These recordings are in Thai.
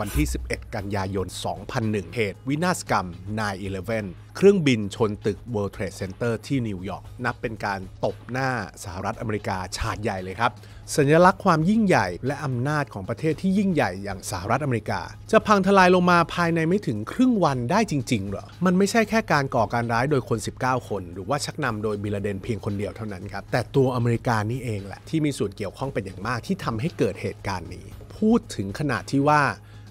วันที่ 11 กันยายน 2001 เหตุ วินาศกรรม 9-11 เครื่องบินชนตึก World Trade Center ที่นิวยอร์ก นับเป็นการตบหน้าสหรัฐอเมริกา ชาดใหญ่เลยครับ สัญลักษณ์ความยิ่งใหญ่และอำนาจของประเทศที่ยิ่งใหญ่อย่างสหรัฐอเมริกา จะพังทลายลงมาภายในไม่ถึงครึ่งวันได้จริงๆเหรอ มันไม่ใช่แค่การก่อการร้ายโดยคน 19 คน หรือว่าชักนำโดยบิลาเดนเพียงคนเดียวเท่านั้นครับ แต่ตัวอเมริกานี่เองแหละที่มีส่วนเกี่ยวข้องเป็นอย่างมากที่ทำให้เกิดเหตุการณ์นี้ พูดถึงขนาดที่ว่า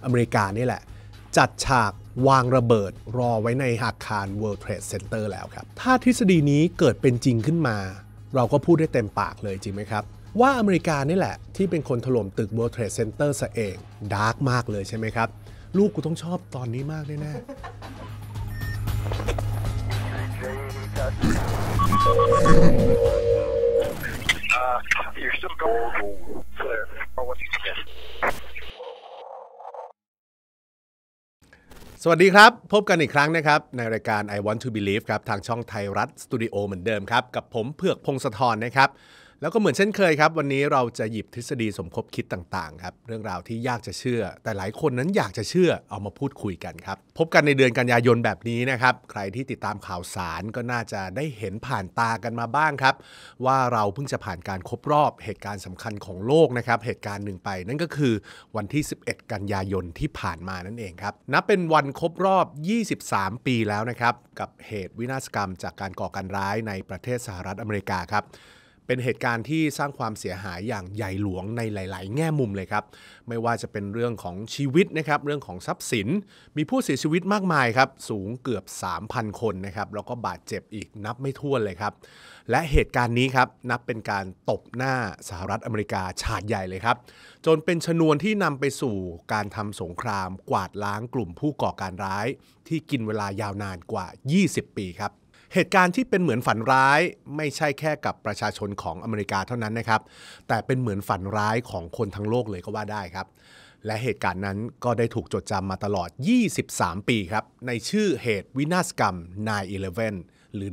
อเมริกานี่แหละจัดฉากวางระเบิดรอไว้ในอาคาร World Trade Center แล้วครับ ถ้าทฤษฎีนี้เกิดเป็นจริงขึ้นมา เราก็พูดได้เต็มปากเลยจริงไหมครับ ว่าอเมริกานี่แหละ ที่เป็นคนถล่มตึก World Trade Center ซะเอง ดาร์กมากเลยใช่ไหมครับ ลูกกูต้องชอบตอนนี้มากแน่แน่สวัสดีครับ พบกันอีกครั้งนะครับในรายการ I Want to Believe ครับทางช่องไทยรัฐสตูดิโอเหมือนเดิมครับ กับผมเผือกพงศธรนะครับแล้วก็เหมือนเช่นเคยครับวันนี้เราจะหยิบทฤษฎีสมคบคิดต่างๆครับเรื่องราวที่ยากจะเชื่อ แต่หลายคนนั้นอยากจะเชื่อเอามาพูดคุยกันครับพบกันในเดือนกันยายนแบบนี้นะครับ ใครที่ติดตามข่าวสารก็น่าจะได้เห็นผ่านตากันมาบ้างครับ ว่าเราเพิ่งจะผ่านการครบรอบเหตุการณ์สำคัญของโลกนะครับเหตุการณ์หนึ่งไป นั่นก็คือวันที่ 11กันยายนที่ผ่านมานั่นเองครับนับเป็นวันครบรอบ 23 ปีแล้วนะครับกับเหตุวินาศกรรม จากการก่อการร้ายในประเทศสหรัฐอเมริกาครับเป็นเหตุการณ์ที่สร้างความเสียหายอย่างใหญ่หลวงในหลาย ๆ แง่มุมเลยครับ ไม่ว่าจะเป็นเรื่องของชีวิตนะครับ เรื่องของทรัพย์สิน มีผู้เสียชีวิตมากมายครับ สูงเกือบ 3,000 คนนะครับ แล้วก็บาดเจ็บอีกนับไม่ถ้วนเลยครับ และเหตุการณ์นี้ครับนับเป็นการตบหน้าสหรัฐอเมริกาฉาดใหญ่เลยครับ จนเป็นชนวนที่นำไปสู่การทำสงคราม กวาดล้างกลุ่มผู้ก่อการร้าย ที่กินเวลายาวนานกว่า 20 ปีครับเหตุการณ์ที่เป็นเหมือนฝันร้ายไม่ใช่แค่กับประชาชนของอเมริกาเท่านั้นนะครับแต่เป็นเหมือนฝันร้ายของคนทั้งโลกเลยก็ว่าได้ครับ และเหตุการณ์นั้นก็ได้ถูกจดจำมาตลอด 23 ปีครับในชื่อเหตุวินาศกรรม 9-11 หรือ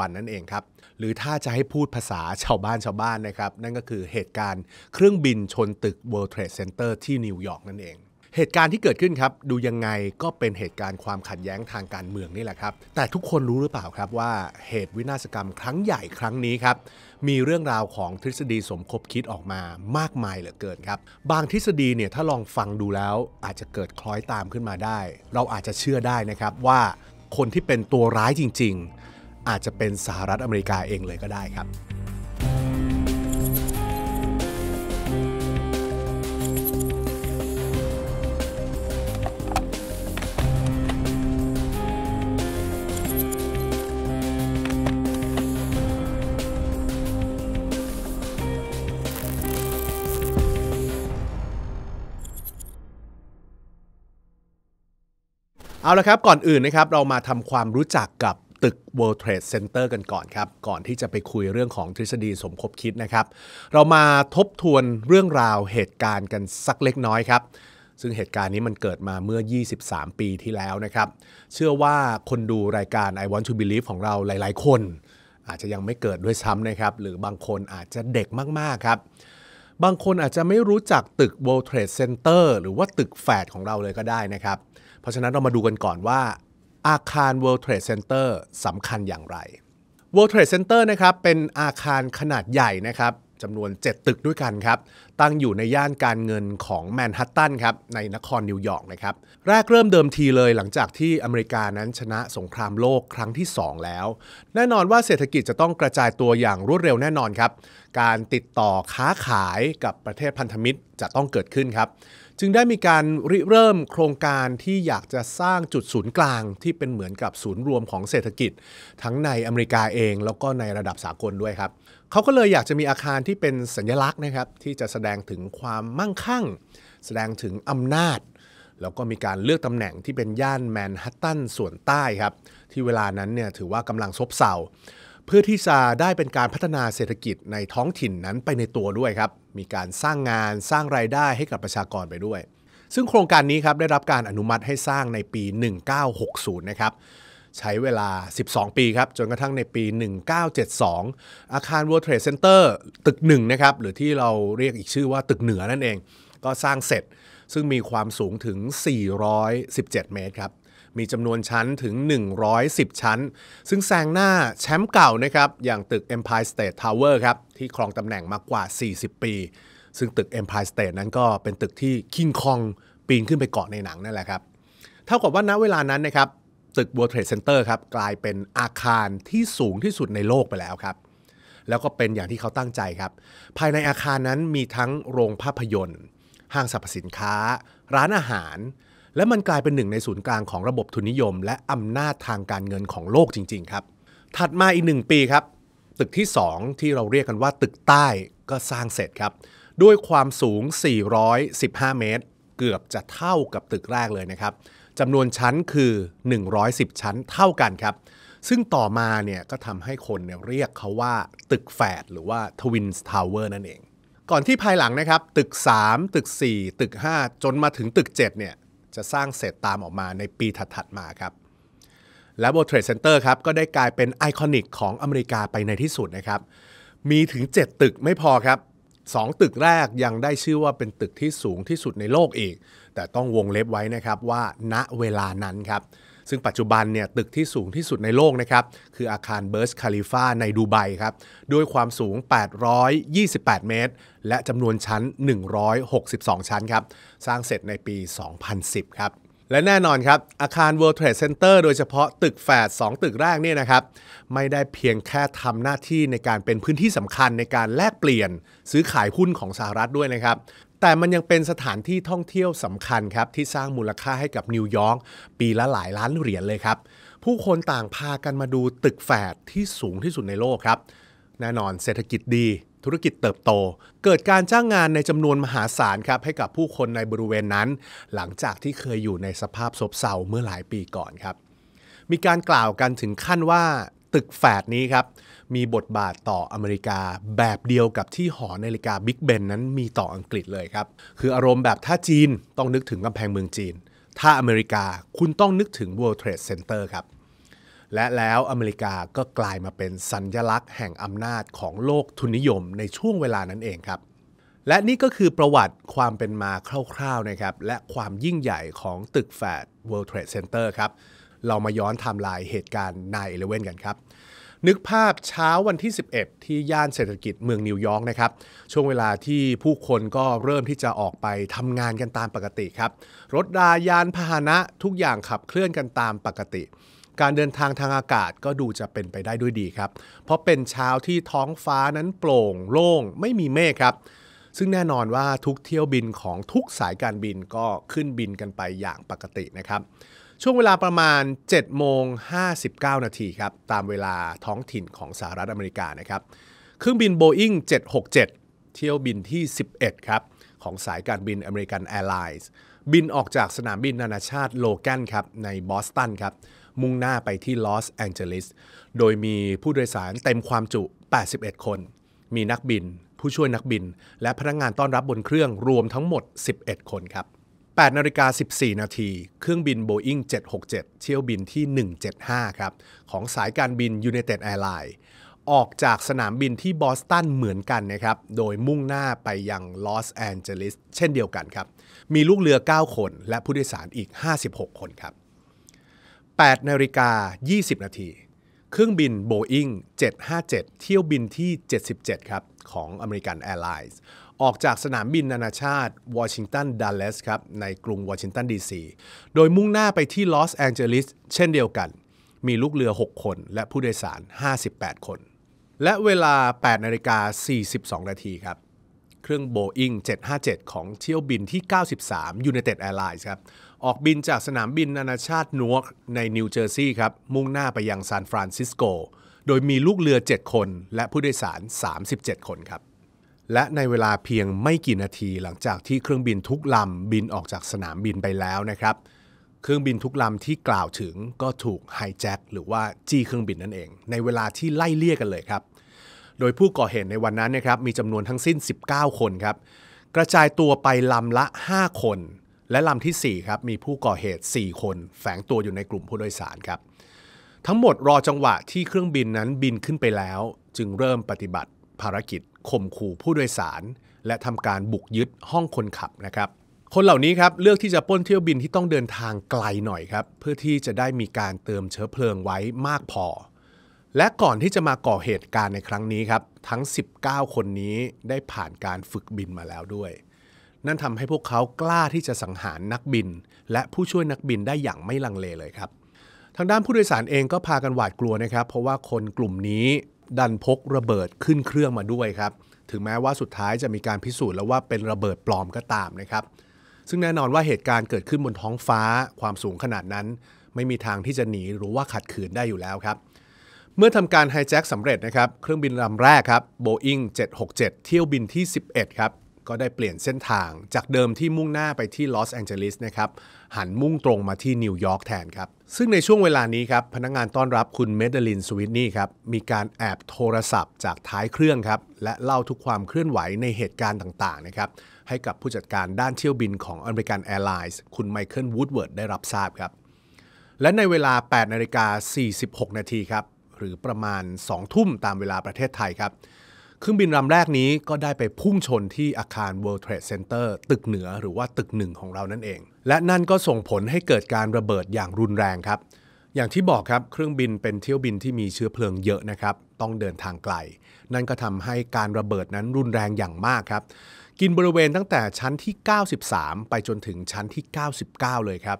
วันนั่นเองครับหรือถ้าจะให้พูดภาษาชาวบ้านชาวบ้านนะครับ นั่นก็คือเหตุการณ์เครื่องบินชนตึก World Trade Center ที่นิวยอร์กนั่นเองเหตุการณ์ที่เกิดขึ้นครับดูยังไงก็เป็นเหตุการณ์ความขัดแย้งทางการเมืองนี่แหละครับ แต่ทุกคนรู้หรือเปล่าครับว่าเหตุวินาศกรรมครั้งใหญ่ครั้งนี้ครับมีเรื่องราวของทฤษฎีสมคบคิดออกมามากมายเหลือเกินครับ บางทฤษฎีเนี่ยถ้าลองฟังดูแล้วอาจจะเกิดคล้อยตามขึ้นมาได้ เราอาจจะเชื่อได้นะครับว่าคนที่เป็นตัวร้ายจริง ๆ อาจจะเป็นสหรัฐอเมริกาเองเลยก็ได้ครับเอาละครับก่อนอื่นนะครับเรามาทำความรู้จักกับตึก World Trade Center กันก่อนครับก่อนที่จะไปคุยเรื่องของทฤษฎีสมคบคิดนะครับ เรามาทบทวนเรื่องราวเหตุการณ์กันสักเล็กน้อยครับซึ่งเหตุการณ์นี้มันเกิดมาเมื่อ 23 ปีที่แล้วนะครับ เชื่อว่าคนดูรายการ I Want to Believe ของเราหลายๆ คน อาจจะยังไม่เกิดด้วยซ้ำนะครับ หรือบางคนอาจจะเด็กมากๆครับบางคนอาจจะไม่รู้จักตึก World Trade Center หรือว่าตึกแฝดของเราเลยก็ได้นะครับเพราะฉะนั้นเรามาดูกันก่อนว่าอาคาร World Trade Center สำคัญอย่างไร World Trade Center นะครับเป็นอาคารขนาดใหญ่นะครับจำนวน 7 ตึกด้วยกันครับ ตั้งอยู่ในย่านการเงินของแมนฮัตตันครับในนครนิวยอร์กนะครับแรกเริ่มเดิมทีเลยหลังจากที่อเมริกานั้นชนะสงครามโลกครั้งที่ 2 แล้ว แน่นอนว่าเศรษฐกิจจะต้องกระจายตัวอย่างรวดเร็วแน่นอนครับการติดต่อค้าขายกับประเทศพันธมิตรจะต้องเกิดขึ้นครับจึงได้มีการริเริ่มโครงการที่อยากจะสร้างจุดศูนย์กลาง ที่เป็นเหมือนกับศูนย์รวมของเศรษฐกิจ ทั้งในอเมริกาเองแล้วก็ในระดับสากลด้วยครับเขาก็เลยอยากจะมีอาคารที่เป็นสัญลักษณ์นะครับที่จะแสดงถึงความมั่งคั่ง แสดงถึงอำนาจ แล้วก็มีการเลือกตำแหน่งที่เป็นย่านแมนฮัตตันส่วนใต้ครับที่เวลานั้นเนี่ยถือว่ากำลังซบเซาเพื่อที่จะได้เป็นการพัฒนาเศรษฐกิจในท้องถิ่นนั้นไปในตัวด้วยครับ มีการสร้างงานสร้างรายได้ให้กับประชากรไปด้วย ซึ่งโครงการนี้ครับได้รับการอนุมัติให้สร้างในปี 1960 นะครับ ใช้เวลา 12 ปีครับ จนกระทั่งในปี 1972 อาคาร World Trade Center ตึกหนึ่งนะครับหรือที่เราเรียกอีกชื่อว่าตึกเหนือนั่นเอง ก็สร้างเสร็จซึ่งมีความสูงถึง 417 เมตรครับมีจำนวนชั้นถึง 110 ชั้น ซึ่งแซงหน้าแชมป์เก่านะครับอย่างตึก Empire State Tower ครับที่ครองตำแหน่งมากกว่า 40 ปี ซึ่งตึก Empire State นั้นก็เป็นตึกที่คิงคองปีนขึ้นไปเกาะในหนังนั่นแหละครับ เท่ากับว่าณเวลานั้นนะครับตึก World Trade Center ครับกลายเป็นอาคารที่สูงที่สุดในโลกไปแล้วครับ แล้วก็เป็นอย่างที่เขาตั้งใจครับ ภายในอาคารนั้นมีทั้งโรงภาพยนตร์ห้างสรรพสินค้า ร้านอาหารและมันกลายเป็นหนึ่งในศูนย์กลางของระบบทุนนิยมและอำนาจทางการเงินของโลกจริง ๆครับ ถัดมาอีกหนึ่งปีครับ ตึกที่ 2 ที่เราเรียกกันว่าตึกใต้ก็สร้างเสร็จครับ ด้วยความสูง 415 เมตร เกือบจะเท่ากับตึกแรกเลยนะครับ จำนวนชั้นคือ 110 ชั้นเท่ากันครับ ซึ่งต่อมาเนี่ยก็ทำให้คนเเรียกเขาว่าตึกแฝดหรือว่าทวินส์ทาวเวอร์นั่นเอง ก่อนที่ภายหลังนะครับ ตึก 3 ตึก 4 ตึก 5 จนมาถึงตึก7เนี่ยจะสร้างเสร็จตามออกมาในปีถัด ๆ มาครับและ World Trade Center ครับก็ได้กลายเป็นไอคอนิกของอเมริกาไปในที่สุดนะครับ มีถึง 7 ตึกไม่พอครับ 2 ตึกแรกยังได้ชื่อว่าเป็นตึกที่สูงที่สุดในโลกอีก แต่ต้องวงเล็บไว้นะครับว่าณเวลานั้นครับซึ่งปัจจุบันเนี่ยตึกที่สูงที่สุดในโลกนะครับคืออาคารเบิร์สคาลิฟาในดูไบครับด้วยความสูง 828 เมตร และจำนวนชั้น 162 ชั้นครับสร้างเสร็จในปี 2010 ครับและแน่นอนครับอาคาร World Trade Center โดยเฉพาะตึกแฝด 2 ตึกแรกเนี่ยนะครับ ไม่ได้เพียงแค่ทำหน้าที่ในการเป็นพื้นที่สำคัญในการแลกเปลี่ยน ซื้อขายหุ้นของสหรัฐด้วยนะครับ แต่มันยังเป็นสถานที่ท่องเที่ยวสำคัญครับที่สร้างมูลค่าให้กับนิวยอร์กปีละหลายล้านเหรียญเลยครับ ผู้คนต่างพากันมาดูตึกแฝดที่สูงที่สุดในโลกครับ แน่นอนเศรษฐกิจดีธุรกิจเติบโต เกิดการจ้างงานในจำนวนมหาศาลครับให้กับผู้คนในบริเวณนั้น หลังจากที่เคยอยู่ในสภาพซบเซาเมื่อหลายปีก่อนครับ มีการกล่าวกันถึงขั้นว่าตึกแฝดนี้ครับมีบทบาทต่ออเมริกาแบบเดียวกับที่หอนาฬิกาบิ๊กเบนนั้นมีต่ออังกฤษเลยครับ คืออารมณ์แบบถ้าจีนต้องนึกถึงกำแพงเมืองจีน ถ้าอเมริกาคุณต้องนึกถึง World Trade Center ครับและแล้วอเมริกาก็กลายมาเป็นสัญญลักษณ์แห่งอำนาจของโลกทุนนิยมในช่วงเวลานั้นเองครับ และนี่ก็คือประวัติความเป็นมาคร่าวๆนะครับและความยิ่งใหญ่ของตึกแฟด World Trade Center ครับเรามาย้อนไทม์ไลน์เหตุการณ์9 11 กันครับ นึกภาพเช้าวันที่ 11 ที่ย่านเศรษฐกิจเมืองนิวยอร์กนะครับ ช่วงเวลาที่ผู้คนก็เริ่มที่จะออกไปทำงานกันตามปกติครับ รถรายานพาหนะทุกอย่างขับเคลื่อนกันตามปกติการเดินทางทางอากาศก็ดูจะเป็นไปได้ด้วยดีครับ เพราะเป็นเช้าที่ท้องฟ้านั้นโปร่ง โล่งไม่มีเมฆครับ ซึ่งแน่นอนว่าทุกเที่ยวบินของทุกสายการบินก็ขึ้นบินกันไปอย่างปกตินะครับ ช่วงเวลาประมาณ7โมง59 นาทีครับตามเวลาท้องถิ่นของสหรัฐอเมริกานะครับเครื่องบิน Boeing 767 เที่ยวบินที่ 11 ครับ ของสายการบิน American Airlines บินออกจากสนามบินนานาชาติโลแกนครับในบอสตันครับมุ่งหน้าไปที่ลอสแองเจลิส โดยมีผู้โดยสารเต็มความจุ 81 คน มีนักบิน ผู้ช่วยนักบิน และพนักงานต้อนรับบนเครื่องรวมทั้งหมด 11 คนครับ8นาฬิกา 14 นาที เครื่องบิน Boeing 767เที่ยวบินที่ 175 ครับ ของสายการบิน United Airlines ออกจากสนามบินที่บอสตันเหมือนกันนะครับ โดยมุ่งหน้าไปยังลอสแอนเจลิสเช่นเดียวกันครับ มีลูกเรือ 9 คน และผู้โดยสารอีก 56 คนครับ8นาฬิกา20 นาที เครื่องบิน Boeing 757 เที่ยวบินที่ 77ครับของ American Airlines ออกจากสนามบินนานาชาติวอชิงตันดัลเลสครับในกรุงวอชิงตันดีซีโดยมุ่งหน้าไปที่ลอสแองเจลิสเช่นเดียวกันมีลูกเรือ 6 คน และผู้โดยสาร 58 คน และเวลา8นาฬิกา42 นาทีครับ เครื่อง Boeing 757 ของเที่ยวบินที่ 93 United Airlines ครับออกบินจากสนามบินนานาชาตินวก ในนิวเจอร์ซีย์ครับมุ่งหน้าไปยังซานฟรานซิสโกโดยมีลูกเรือ 7 คน และผู้โดยสาร 37 คนครับและในเวลาเพียงไม่กี่นาทีหลังจากที่เครื่องบินทุกลำ บินออกจากสนามบินไปแล้วนะครับ เครื่องบินทุกลำที่กล่าวถึงก็ถูกไฮแจ็คหรือว่า จี้เครื่องบินนั่นเอง ในเวลาที่ไล่เลี่ยกันเลยครับ โดยผู้ก่อเหตุในวันนั้นนะครับมีจำนวนทั้งสิ้น 19 คนครับกระจายตัวไปลำละ 5 คนและลำที่4ครับมีผู้ก่อเหตุ 4 คนแฝงตัวอยู่ในกลุ่มผู้โดยสารครับทั้งหมดรอจังหวะที่เครื่องบินนั้นบินขึ้นไปแล้ว จึงเริ่มปฏิบัติภารกิจข่มขู่ผู้โดยสาร และทำการบุกยึดห้องคนขับนะครับคนเหล่านี้ครับเลือกที่จะป้นเที่ยวบินที่ต้องเดินทางไกลหน่อยครับเพื่อที่จะได้มีการเติมเชื้อเพลิงไว้มากพอ และก่อนที่จะมาก่อเหตุการณ์ในครั้งนี้ครับทั้ง 19 คนนี้ได้ผ่านการฝึกบินมาแล้วด้วยนั่นทำให้พวกเขากล้าที่จะสังหารนักบิน และผู้ช่วยนักบินได้อย่างไม่ลังเลเลยครับ ทางด้านผู้โดยสารเองก็พากันหวาดกลัวนะครับ เพราะว่าคนกลุ่มนี้ดันพกระเบิดขึ้นเครื่องมาด้วยครับถึงแม้ว่าสุดท้ายจะมีการพิสูจน์แล้วว่าเป็นระเบิดปลอมก็ตามนะครับซึ่งแน่นอนว่าเหตุการณ์เกิดขึ้นบนท้องฟ้าความสูงขนาดนั้น ไม่มีทางที่จะหนีหรือว่าขัดขืนได้อยู่แล้วครับ เมื่อทำการไฮแจ็คสำเร็จนะครับเครื่องบินลำแรกครับ Boeing 767 เที่ยวบินที่ 11 ครับก็ได้เปลี่ยนเส้นทางจากเดิมที่มุ่งหน้าไปที่ลอสแองเจลิสนะครับหันมุ่งตรงมาที่นิวยอร์กแทนครับซึ่งในช่วงเวลานี้ครับพนักงงานต้อนรับคุณเมเดลินสวิตนี่ครับมีการแอบโทรศัพท์จากท้ายเครื่องครับและเล่าทุกความเคลื่อนไหวในเหตุการณ์ต่างๆนะครับให้กับผู้จัดการด้านเที่ยวบินของอเมริกันแอร์ไลน์คุณไมเคิลวูดเวิร์ดได้รับทราบครับและในเวลา 8นาฬิกา46นาทีครับหรือประมาณ2ทุ่มตามเวลาประเทศไทยครับเครื่องบินลำแรกนี้ก็ได้ไปพุ่งชนที่อาคาร World Trade Center ตึกเหนือหรือว่าตึกหนึ่งของเรานั่นเอง และนั่นก็ส่งผลให้เกิดการระเบิดอย่างรุนแรงครับ อย่างที่บอกครับเครื่องบินเป็นเที่ยวบินที่มีเชื้อเพลิงเยอะนะครับต้องเดินทางไกล นั่นก็ทำให้การระเบิดนั้นรุนแรงอย่างมากครับกินบริเวณตั้งแต่ชั้นที่ 93 ไปจนถึงชั้นที่ 99 เลยครับ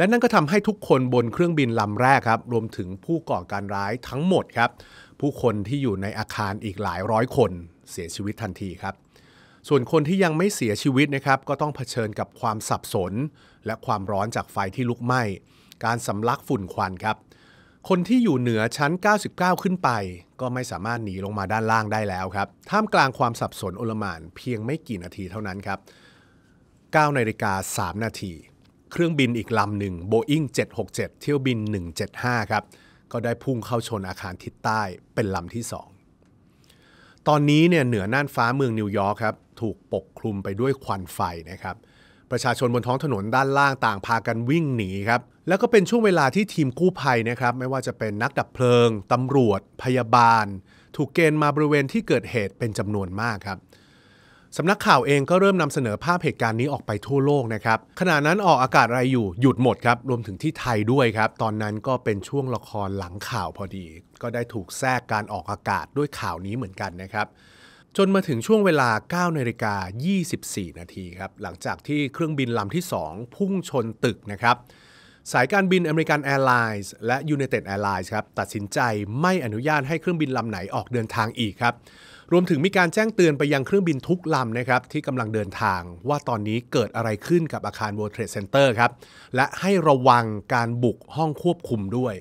และนั่นก็ทำให้ทุกคนบนเครื่องบินลำแรกครับรวมถึงผู้ก่อการร้ายทั้งหมดครับ ผู้คนที่อยู่ในอาคารอีกหลายร้อยคน เสียชีวิตทันทีครับส่วนคนที่ยังไม่เสียชีวิตนะครับก็ต้องเผชิญกับความสับสน และความร้อนจากไฟที่ลุกไหม้การสำลักฝุ่นควันครับ คนที่อยู่เหนือชั้น 99 ขึ้นไป ก็ไม่สามารถหนีลงมาด้านล่างได้แล้วครับท่ามกลางความสับสนโอลมานเพียงไม่กี่นาทีเท่านั้นครับ9นาฬิกา3นาทีเครื่องบินอีกลำหนึ่ง Boeing 767 เที่ยวบิน 175 ครับ ก็ได้พุ่งเข้าชนอาคารทิศใต้เป็นลำที่ 2 ตอนนี้เนี่ยเหนือน่านฟ้าเมืองนิวยอร์กครับถูกปกคลุมไปด้วยควันไฟนะครับ ประชาชนบนท้องถนนด้านล่างต่างพากันวิ่งหนีครับ แล้วก็เป็นช่วงเวลาที่ทีมกู้ภัยนะครับไม่ว่าจะเป็นนักดับเพลิง ตำรวจ พยาบาล ถูกเกณฑ์มาบริเวณที่เกิดเหตุเป็นจำนวนมากครับสำนักข่าวเองก็เริ่มนำเสนอภาพเหตุการณ์นี้ ออกไปทั่วโลกนะครับขณะนั้นออกอากาศอะไรอยู่หยุดหมดครับรวมถึงที่ไทยด้วยครับตอนนั้นก็เป็นช่วงละครหลังข่าวพอดี ก็ได้ถูกแทรกการออกอากาศด้วยข่าวนี้เหมือนกันนะครับจนมาถึงช่วงเวลา 9 นาฬิกา24 นาทีครับหลังจากที่เครื่องบินลำที่ 2 พุ่งชนตึกนะครับสายการบินอเมริกันแอร์ไลน์และ United Airlines ครับตัดสินใจไม่อนุญาตให้เครื่องบินลำไหนออกเดินทางอีกครับรวมถึงมีการแจ้งเตือนไปยังเครื่องบินทุกลำนะครับที่กำลังเดินทางว่าตอนนี้เกิดอะไรขึ้นกับอาคาร World Trade Center ครับและให้ระวังการบุกห้องควบคุมด้วย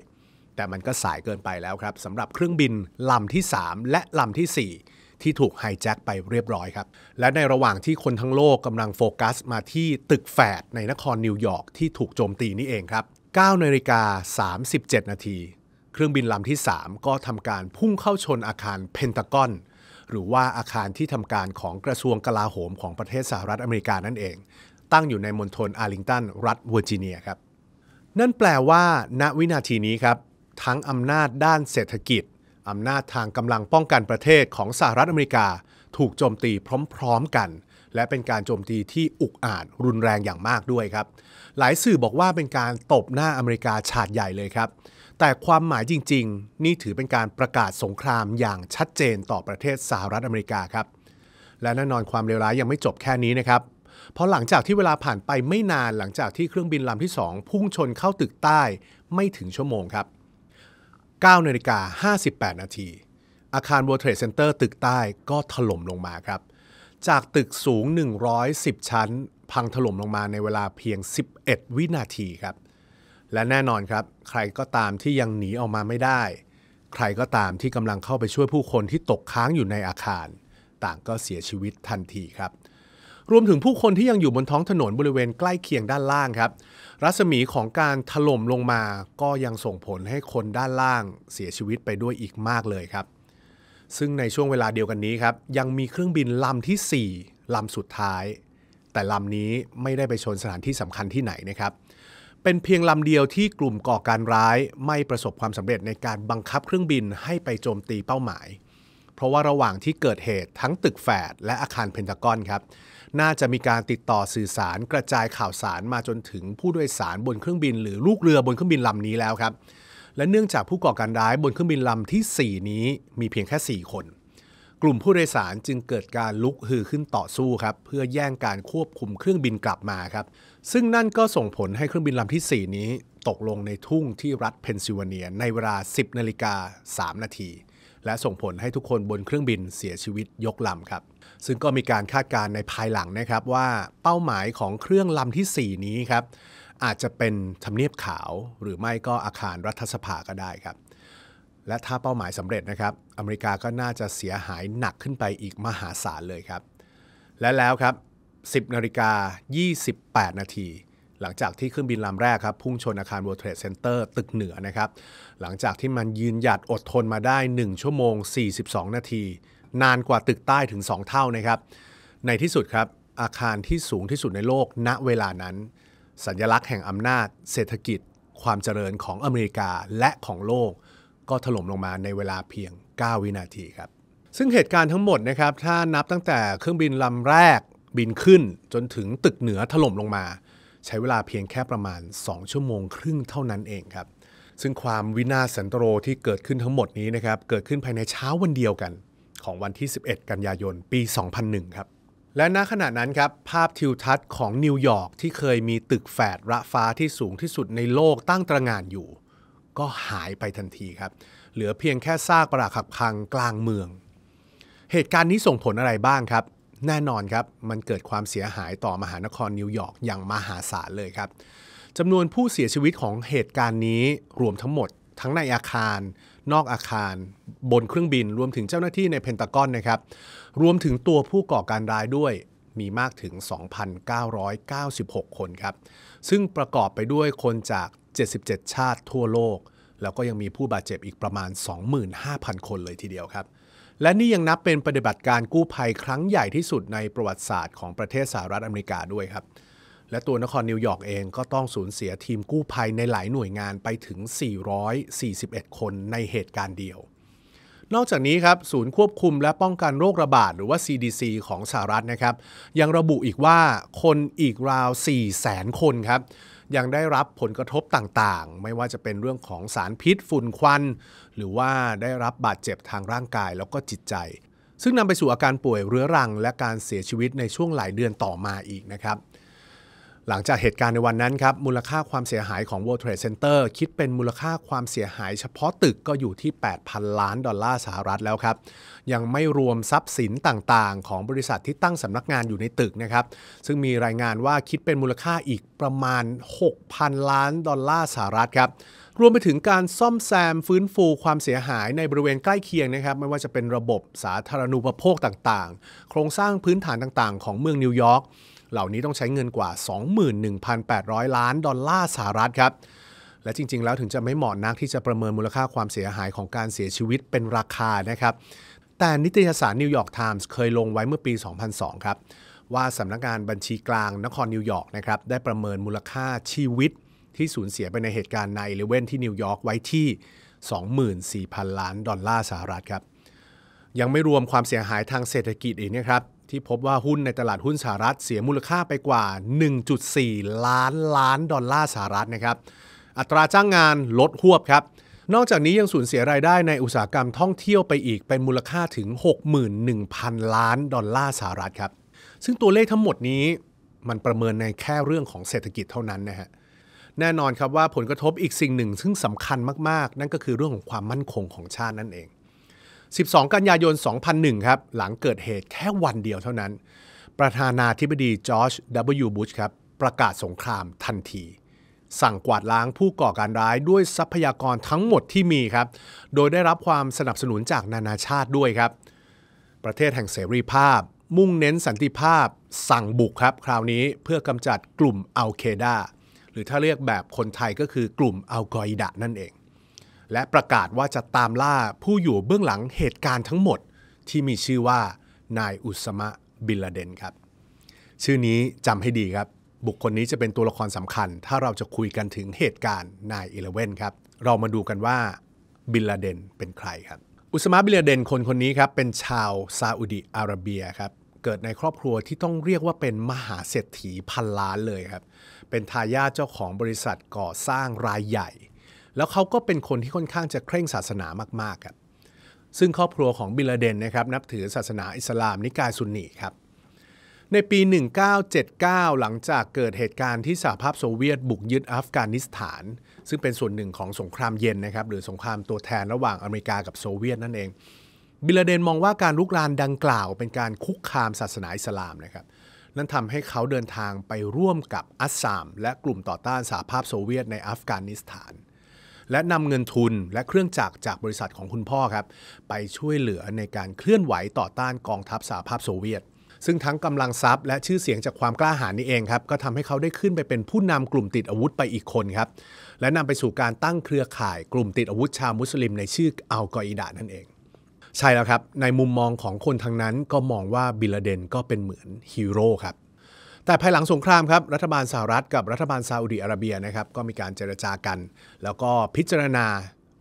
แต่มันก็สายเกินไปแล้วครับสำหรับเครื่องบินลำที่ 3 และลำที่ 4 ที่ถูกไฮแจ็คไปเรียบร้อยครับและในระหว่างที่คนทั้งโลกกำลังโฟกัสมาที่ตึกแฝดในนครนิวยอร์กที่ถูกโจมตีนี่เองครับ9นาฬิกา37นาทีเครื่องบินลำที่ 3 ก็ทำการพุ่งเข้าชนอาคารเพนทากอนหรือว่าอาคารที่ทำการของกระทรวงกลาโหมของประเทศสหรัฐอเมริกานั่นเอง ตั้งอยู่ในมณฑลอาร์ลิงตันรัฐเวอร์จิเนียครับนั่นแปลว่า ณวินาทีนี้ครับ ทั้งอำนาจด้านเศรษฐกิจอำนาจทางกำลังป้องกันประเทศของสหรัฐอเมริกา ถูกโจมตีพร้อมๆกัน และเป็นการโจมตีที่อุกอาจ รุนแรงอย่างมากด้วยครับ หลายสื่อบอกว่าเป็นการตบหน้าอเมริกาฉาดใหญ่เลยครับแต่ความหมายจริง ๆ นี่ถือเป็นการประกาศสงครามอย่างชัดเจนต่อประเทศสหรัฐอเมริกาครับ และแน่นอนความเลวร้ายยังไม่จบแค่นี้นะครับ เพราะหลังจากที่เวลาผ่านไปไม่นานหลังจากที่เครื่องบินลำที่ 2 พุ่งชนเข้าตึกใต้ไม่ถึงชั่วโมงครับ 9 นาฬิกา58 นาที อาคาร World Trade Center ตึกใต้ก็ถล่มลงมาครับ จากตึกสูง 110 ชั้น พังถล่มลงมาในเวลาเพียง 11 วินาทีครับและแน่นอนครับใครก็ตามที่ยังหนีออกมาไม่ได้ ใครก็ตามที่กำลังเข้าไปช่วยผู้คนที่ตกค้างอยู่ในอาคาร ต่างก็เสียชีวิตทันทีครับ รวมถึงผู้คนที่ยังอยู่บนท้องถนนบริเวณใกล้เคียงด้านล่างครับ รัศมีของการถล่มลงมาก็ยังส่งผลให้คนด้านล่างเสียชีวิตไปด้วยอีกมากเลยครับ ซึ่งในช่วงเวลาเดียวกันนี้ครับยังมีเครื่องบินลำที่ 4ลำสุดท้าย แต่ลำนี้ไม่ได้ไปชนสถานที่สำคัญที่ไหนนะครับเป็นเพียงลำเดียวที่กลุ่มก่อการร้าย ไม่ประสบความสำเร็จในการบังคับเครื่องบินให้ไปโจมตีเป้าหมาย เพราะว่าระหว่างที่เกิดเหตุทั้งตึกแฝดและอาคารเพนทากอนครับน่าจะมีการติดต่อสื่อสารกระจายข่าวสารมาจนถึงผู้โดยสารบนเครื่องบินหรือลูกเรือบนเครื่องบินลำนี้แล้วครับ และเนื่องจากผู้ก่อการร้ายบนเครื่องบินลำที่ 4 นี้มีเพียงแค่ 4 คน กลุ่มผู้โดยสารจึงเกิดการลุกฮือขึ้นต่อสู้ครับเพื่อแย่งการควบคุมเครื่องบินกลับมาครับซึ่งนั่นก็ส่งผลให้เครื่องบินลำที่ 4 นี้ตกลงในทุ่งที่รัฐเพนซิลเวเนีย ในเวลา 10นาฬิกา3นาทีและส่งผลให้ทุกคนบนเครื่องบินเสียชีวิตยกลำครับ ซึ่งก็มีการคาดการณ์ในภายหลังนะครับว่าเป้าหมายของเครื่องลำที่ 4 นี้ครับอาจจะเป็นทำเนียบขาว หรือไม่ก็อาคารรัฐสภาก็ได้ครับ และถ้าเป้าหมายสำเร็จนะครับอเมริกาก็น่าจะเสียหายหนักขึ้นไปอีกมหาศาลเลยครับ และแล้วครับ10นาฬิกา28 นาที หลังจากที่เครื่องบินลำแรกครับพุ่งชนอาคาร World Trade Center ตึกเหนือนะครับหลังจากที่มันยืนหยัดอดทนมาได้ 1 ชั่วโมง 42 นาที นานกว่าตึกใต้ถึง 2 เท่านะครับในที่สุดครับอาคารที่สูงที่สุดในโลก ณเวลานั้น สัญญลักษณ์แห่งอำนาจ เศรษฐกิจ ความเจริญของอเมริกาและของโลก ก็ถล่มลงมาในเวลาเพียง 9 วินาทีครับซึ่งเหตุการณ์ทั้งหมดนะครับถ้านับตั้งแต่เครื่องบินลำแรกบินขึ้นจนถึงตึกเหนือถล่มลงมา ใช้เวลาเพียงแค่ประมาณ 2 ชั่วโมงครึ่งเท่านั้นเองครับ ซึ่งความวินาศสันตโรที่เกิดขึ้นทั้งหมดนี้นะครับเกิดขึ้นภายในเช้าวันเดียวกัน ของวันที่ 11 กันยายนปี 2001ครับและณขณะนั้นครับภาพทิวทัศน์ของนิวยอร์กที่เคยมีตึกแฝดระฟ้าที่สูงที่สุดในโลกตั้งตระงานอยู่ ก็หายไปทันทีครับ เหลือเพียงแค่ซากปรักหักพังกลางเมือง เหตุการณ์นี้ส่งผลอะไรบ้างครับแน่นอนครับ มันเกิดความเสียหายต่อมหานครนิวยอร์กอย่างมหาศาลเลยครับ จำนวนผู้เสียชีวิตของเหตุการณ์นี้ รวมทั้งหมดทั้งในอาคาร นอกอาคาร บนเครื่องบิน รวมถึงเจ้าหน้าที่ในเพนตากอนนะครับ รวมถึงตัวผู้ก่อการร้ายด้วยมีมากถึง 2,996 คนครับ ซึ่งประกอบไปด้วยคนจาก 77 ชาติทั่วโลก แล้วก็ยังมีผู้บาดเจ็บอีกประมาณ 25,000 คนเลยทีเดียวครับและนี่ยังนับเป็นปฏิบัติการกู้ภัยครั้งใหญ่ที่สุดในประวัติศาสตร์ของประเทศสหรัฐอเมริกาด้วยครับและตัวนครนิวยอร์กเองก็ต้องสูญเสียทีมกู้ภัยในหลายหน่วยงานไปถึง 441 คนในเหตุการณ์เดียว นอกจากนี้ครับศูนย์ควบคุมและป้องกันโรคระบาด หรือว่า CDC ของสหรัฐนะครับ ยังระบุอีกว่า คนอีกราว 4 0 0แสนคนครับยังได้รับผลกระทบต่างๆ ไม่ว่าจะเป็นเรื่องของสารพิษฝุ่นควันหรือว่าได้รับบาดเจ็บทางร่างกายแล้วก็จิตใจ ซึ่งนำไปสู่อาการป่วยเรื้อรังและการเสียชีวิตในช่วงหลายเดือนต่อมาอีกนะครับ หลังจากเหตุการณ์ในวันนั้นครับมูลค่าความเสียหายของ World Trade Center คิดเป็นมูลค่าความเสียหายเฉพาะตึกก็อยู่ที่ 8,000 ล้านดอลลาร์สหรัฐแล้วครับ ยังไม่รวมทรัพย์สินต่างๆ ของบริษัทที่ตั้งสำนักงานอยู่ในตึกนะครับ ซึ่งมีรายงานว่าคิดเป็นมูลค่าอีกประมาณ 6,000 ล้าน ดอลลาร์สหรัฐครับรวมไปถึงการซ่อมแซมฟื้นฟูความเสียหายในบริเวณใกล้เคียงนะครับไม่ว่าจะเป็นระบบสาธารณูปโภคต่างๆ โครงสร้างพื้นฐานต่างๆ ของเมืองนิวยอร์กเหล่านี้ต้องใช้เงินกว่า 21,800 ล้านดอลลาร์สหรัฐครับและจริงๆ แล้วถึงจะไม่เหมาะนักที่จะประเมินมูลค่าความเสียหายของการเสียชีวิตเป็นราคานะครับแต่นิตยสารนิวยอร์กไทมส์เคยลงไว้เมื่อปี 2002 ครับว่าสำนักงานบัญชีกลางนครนิวยอร์กนะครับได้ประเมินมูลค่าชีวิตที่สูญเสียไปในเหตุการณ์ในเลเวนที่นิวยอร์กไว้ที่ 24,000 ล้าน ดอลลาร์สหรัฐครับ ยังไม่รวมความเสียหายทางเศรษฐกิจอีกนะครับ ที่พบว่าหุ้นในตลาดหุ้นสหรัฐเสียมูลค่าไปกว่า 1.4 ล้านล้าน ดอลลาร์สหรัฐนะครับ อัตราจ้างงานลดหวบครับ นอกจากนี้ยังสูญเสียรายได้ในอุตสาหกรรมท่องเที่ยวไปอีกเป็นมูลค่าถึง 61,000 ล้าน ดอลลาร์สหรัฐครับ ซึ่งตัวเลขทั้งหมดนี้มันประเมินในแค่เรื่องของเศรษฐกิจเท่านั้นนะฮะแน่นอนครับว่าผลกระทบอีกสิ่งหนึ่งซึ่งสำคัญมาก ๆ นั่นก็คือเรื่องของความมั่นคงของชาตินั่นเอง 12 กันยายน 2001 ครับหลังเกิดเหตุแค่วันเดียวเท่านั้น ประธานาธิบดีจอร์จ W. บุชครับประกาศสงครามทันที สั่งกวาดล้างผู้ก่อการร้ายด้วยทรัพยากรทั้งหมดที่มีครับโดยได้รับความสนับสนุนจากนานาชาติด้วยครับ ประเทศแห่งเสรีภาพ มุ่งเน้นสันติภาพ สั่งบุก ครับคราวนี้เพื่อกำจัดกลุ่มอัลเคดาือถ้าเรียกแบบคนไทยก็คือกลุ่มอัลกออิดะนั่นเอง และประกาศว่าจะตามล่าผู้อยู่เบื้องหลังเหตุการณ์ทั้งหมดที่มีชื่อว่านายอุสมะบิลลาเดนครับชื่อนี้จำให้ดีครับ บุคคลนี้จะเป็นตัวละครสำคัญ ถ้าเราจะคุยกันถึงเหตุการณ์นายออเลเวนครับเรามาดูกันว่าบิลลาเดน เป็นใครครับ อุสมาบิลลาเดนคนคนนี้ครับเป็นชาวซาอุดิอาระเบียครับเกิดในครอบครัวที่ต้องเรียกว่าเป็นมหาเศรษฐีพันล้านเลยครับ เป็นทายาทเจ้าของบริษัทก่อสร้างรายใหญ่ แล้วเขาก็เป็นคนที่ค่อนข้างจะเคร่งศาสนามากๆครับซึ่งครอบครัวของบิลเดนนะครับนับถือศาสนาอิสลามนิกายซุนนีครับ ในปี 1979 หลังจากเกิดเหตุการณ์ที่สหภาพโซเวียต บุกยึดอัฟกานิสถาน ซึ่งเป็นส่วนหนึ่งของสงครามเย็นนะครับหรือสงครามตัวแทนระหว่างอเมริกากับโซเวียตนั่นเองบิลเดนมองว่าการลุกรานดังกล่าวเป็นการคุกคามศาสนาอิสลามนะครับ นั่นทำให้เขาเดินทางไปร่วมกับอัสซาม และกลุ่มต่อต้านสหภาพโซเวียตในอัฟกานิสถาน และนำเงินทุนและเครื่องจักรจากบริษัทของคุณพ่อครับไปช่วยเหลือในการเคลื่อนไหวต่อต้านกองทัพสหภาพโซเวียต ซึ่งทั้งกำลังทรัพย์และชื่อเสียงจากความกล้าหาญนี่เองครับก็ทำให้เขาได้ขึ้นไปเป็นผู้นำกลุ่มติดอาวุธไปอีกคนครับ และนำไปสู่การตั้งเครือข่ายกลุ่มติดอาวุธชาวมุสลิม ในชื่ออัลกออิดะนั่นเองใช่แล้วครับในมุมมองของคนทางนั้นก็มองว่าบิลาเดนก็เป็นเหมือนฮีโร่ครับแต่ภายหลังสงครามครับรัฐบาลสหรัฐกับรัฐบาลซาอุดีอาระเบียนะครับก็มีการเจรจากัน แล้วก็พิจารณา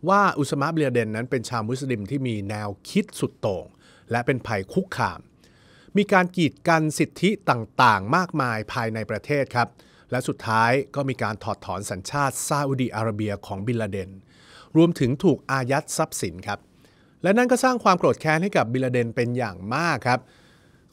ว่าอุสมาบิลาเดน นั้นเป็นชาวมุสลิมที่มีแนวคิดสุดโต่ง และเป็นภัยคุกคาม มีการกีดกันสิทธิต่าง ๆ มากมายภายในประเทศครับและสุดท้ายก็มีการถอดถอนสัญชาติซาอุดีอาระเบียของบิลาเดน รวมถึงถูกอายัดทรัพย์สินครับและนั่นก็สร้างความโกรธแค้นให้กับบิลเดนเป็นอย่างมากครับ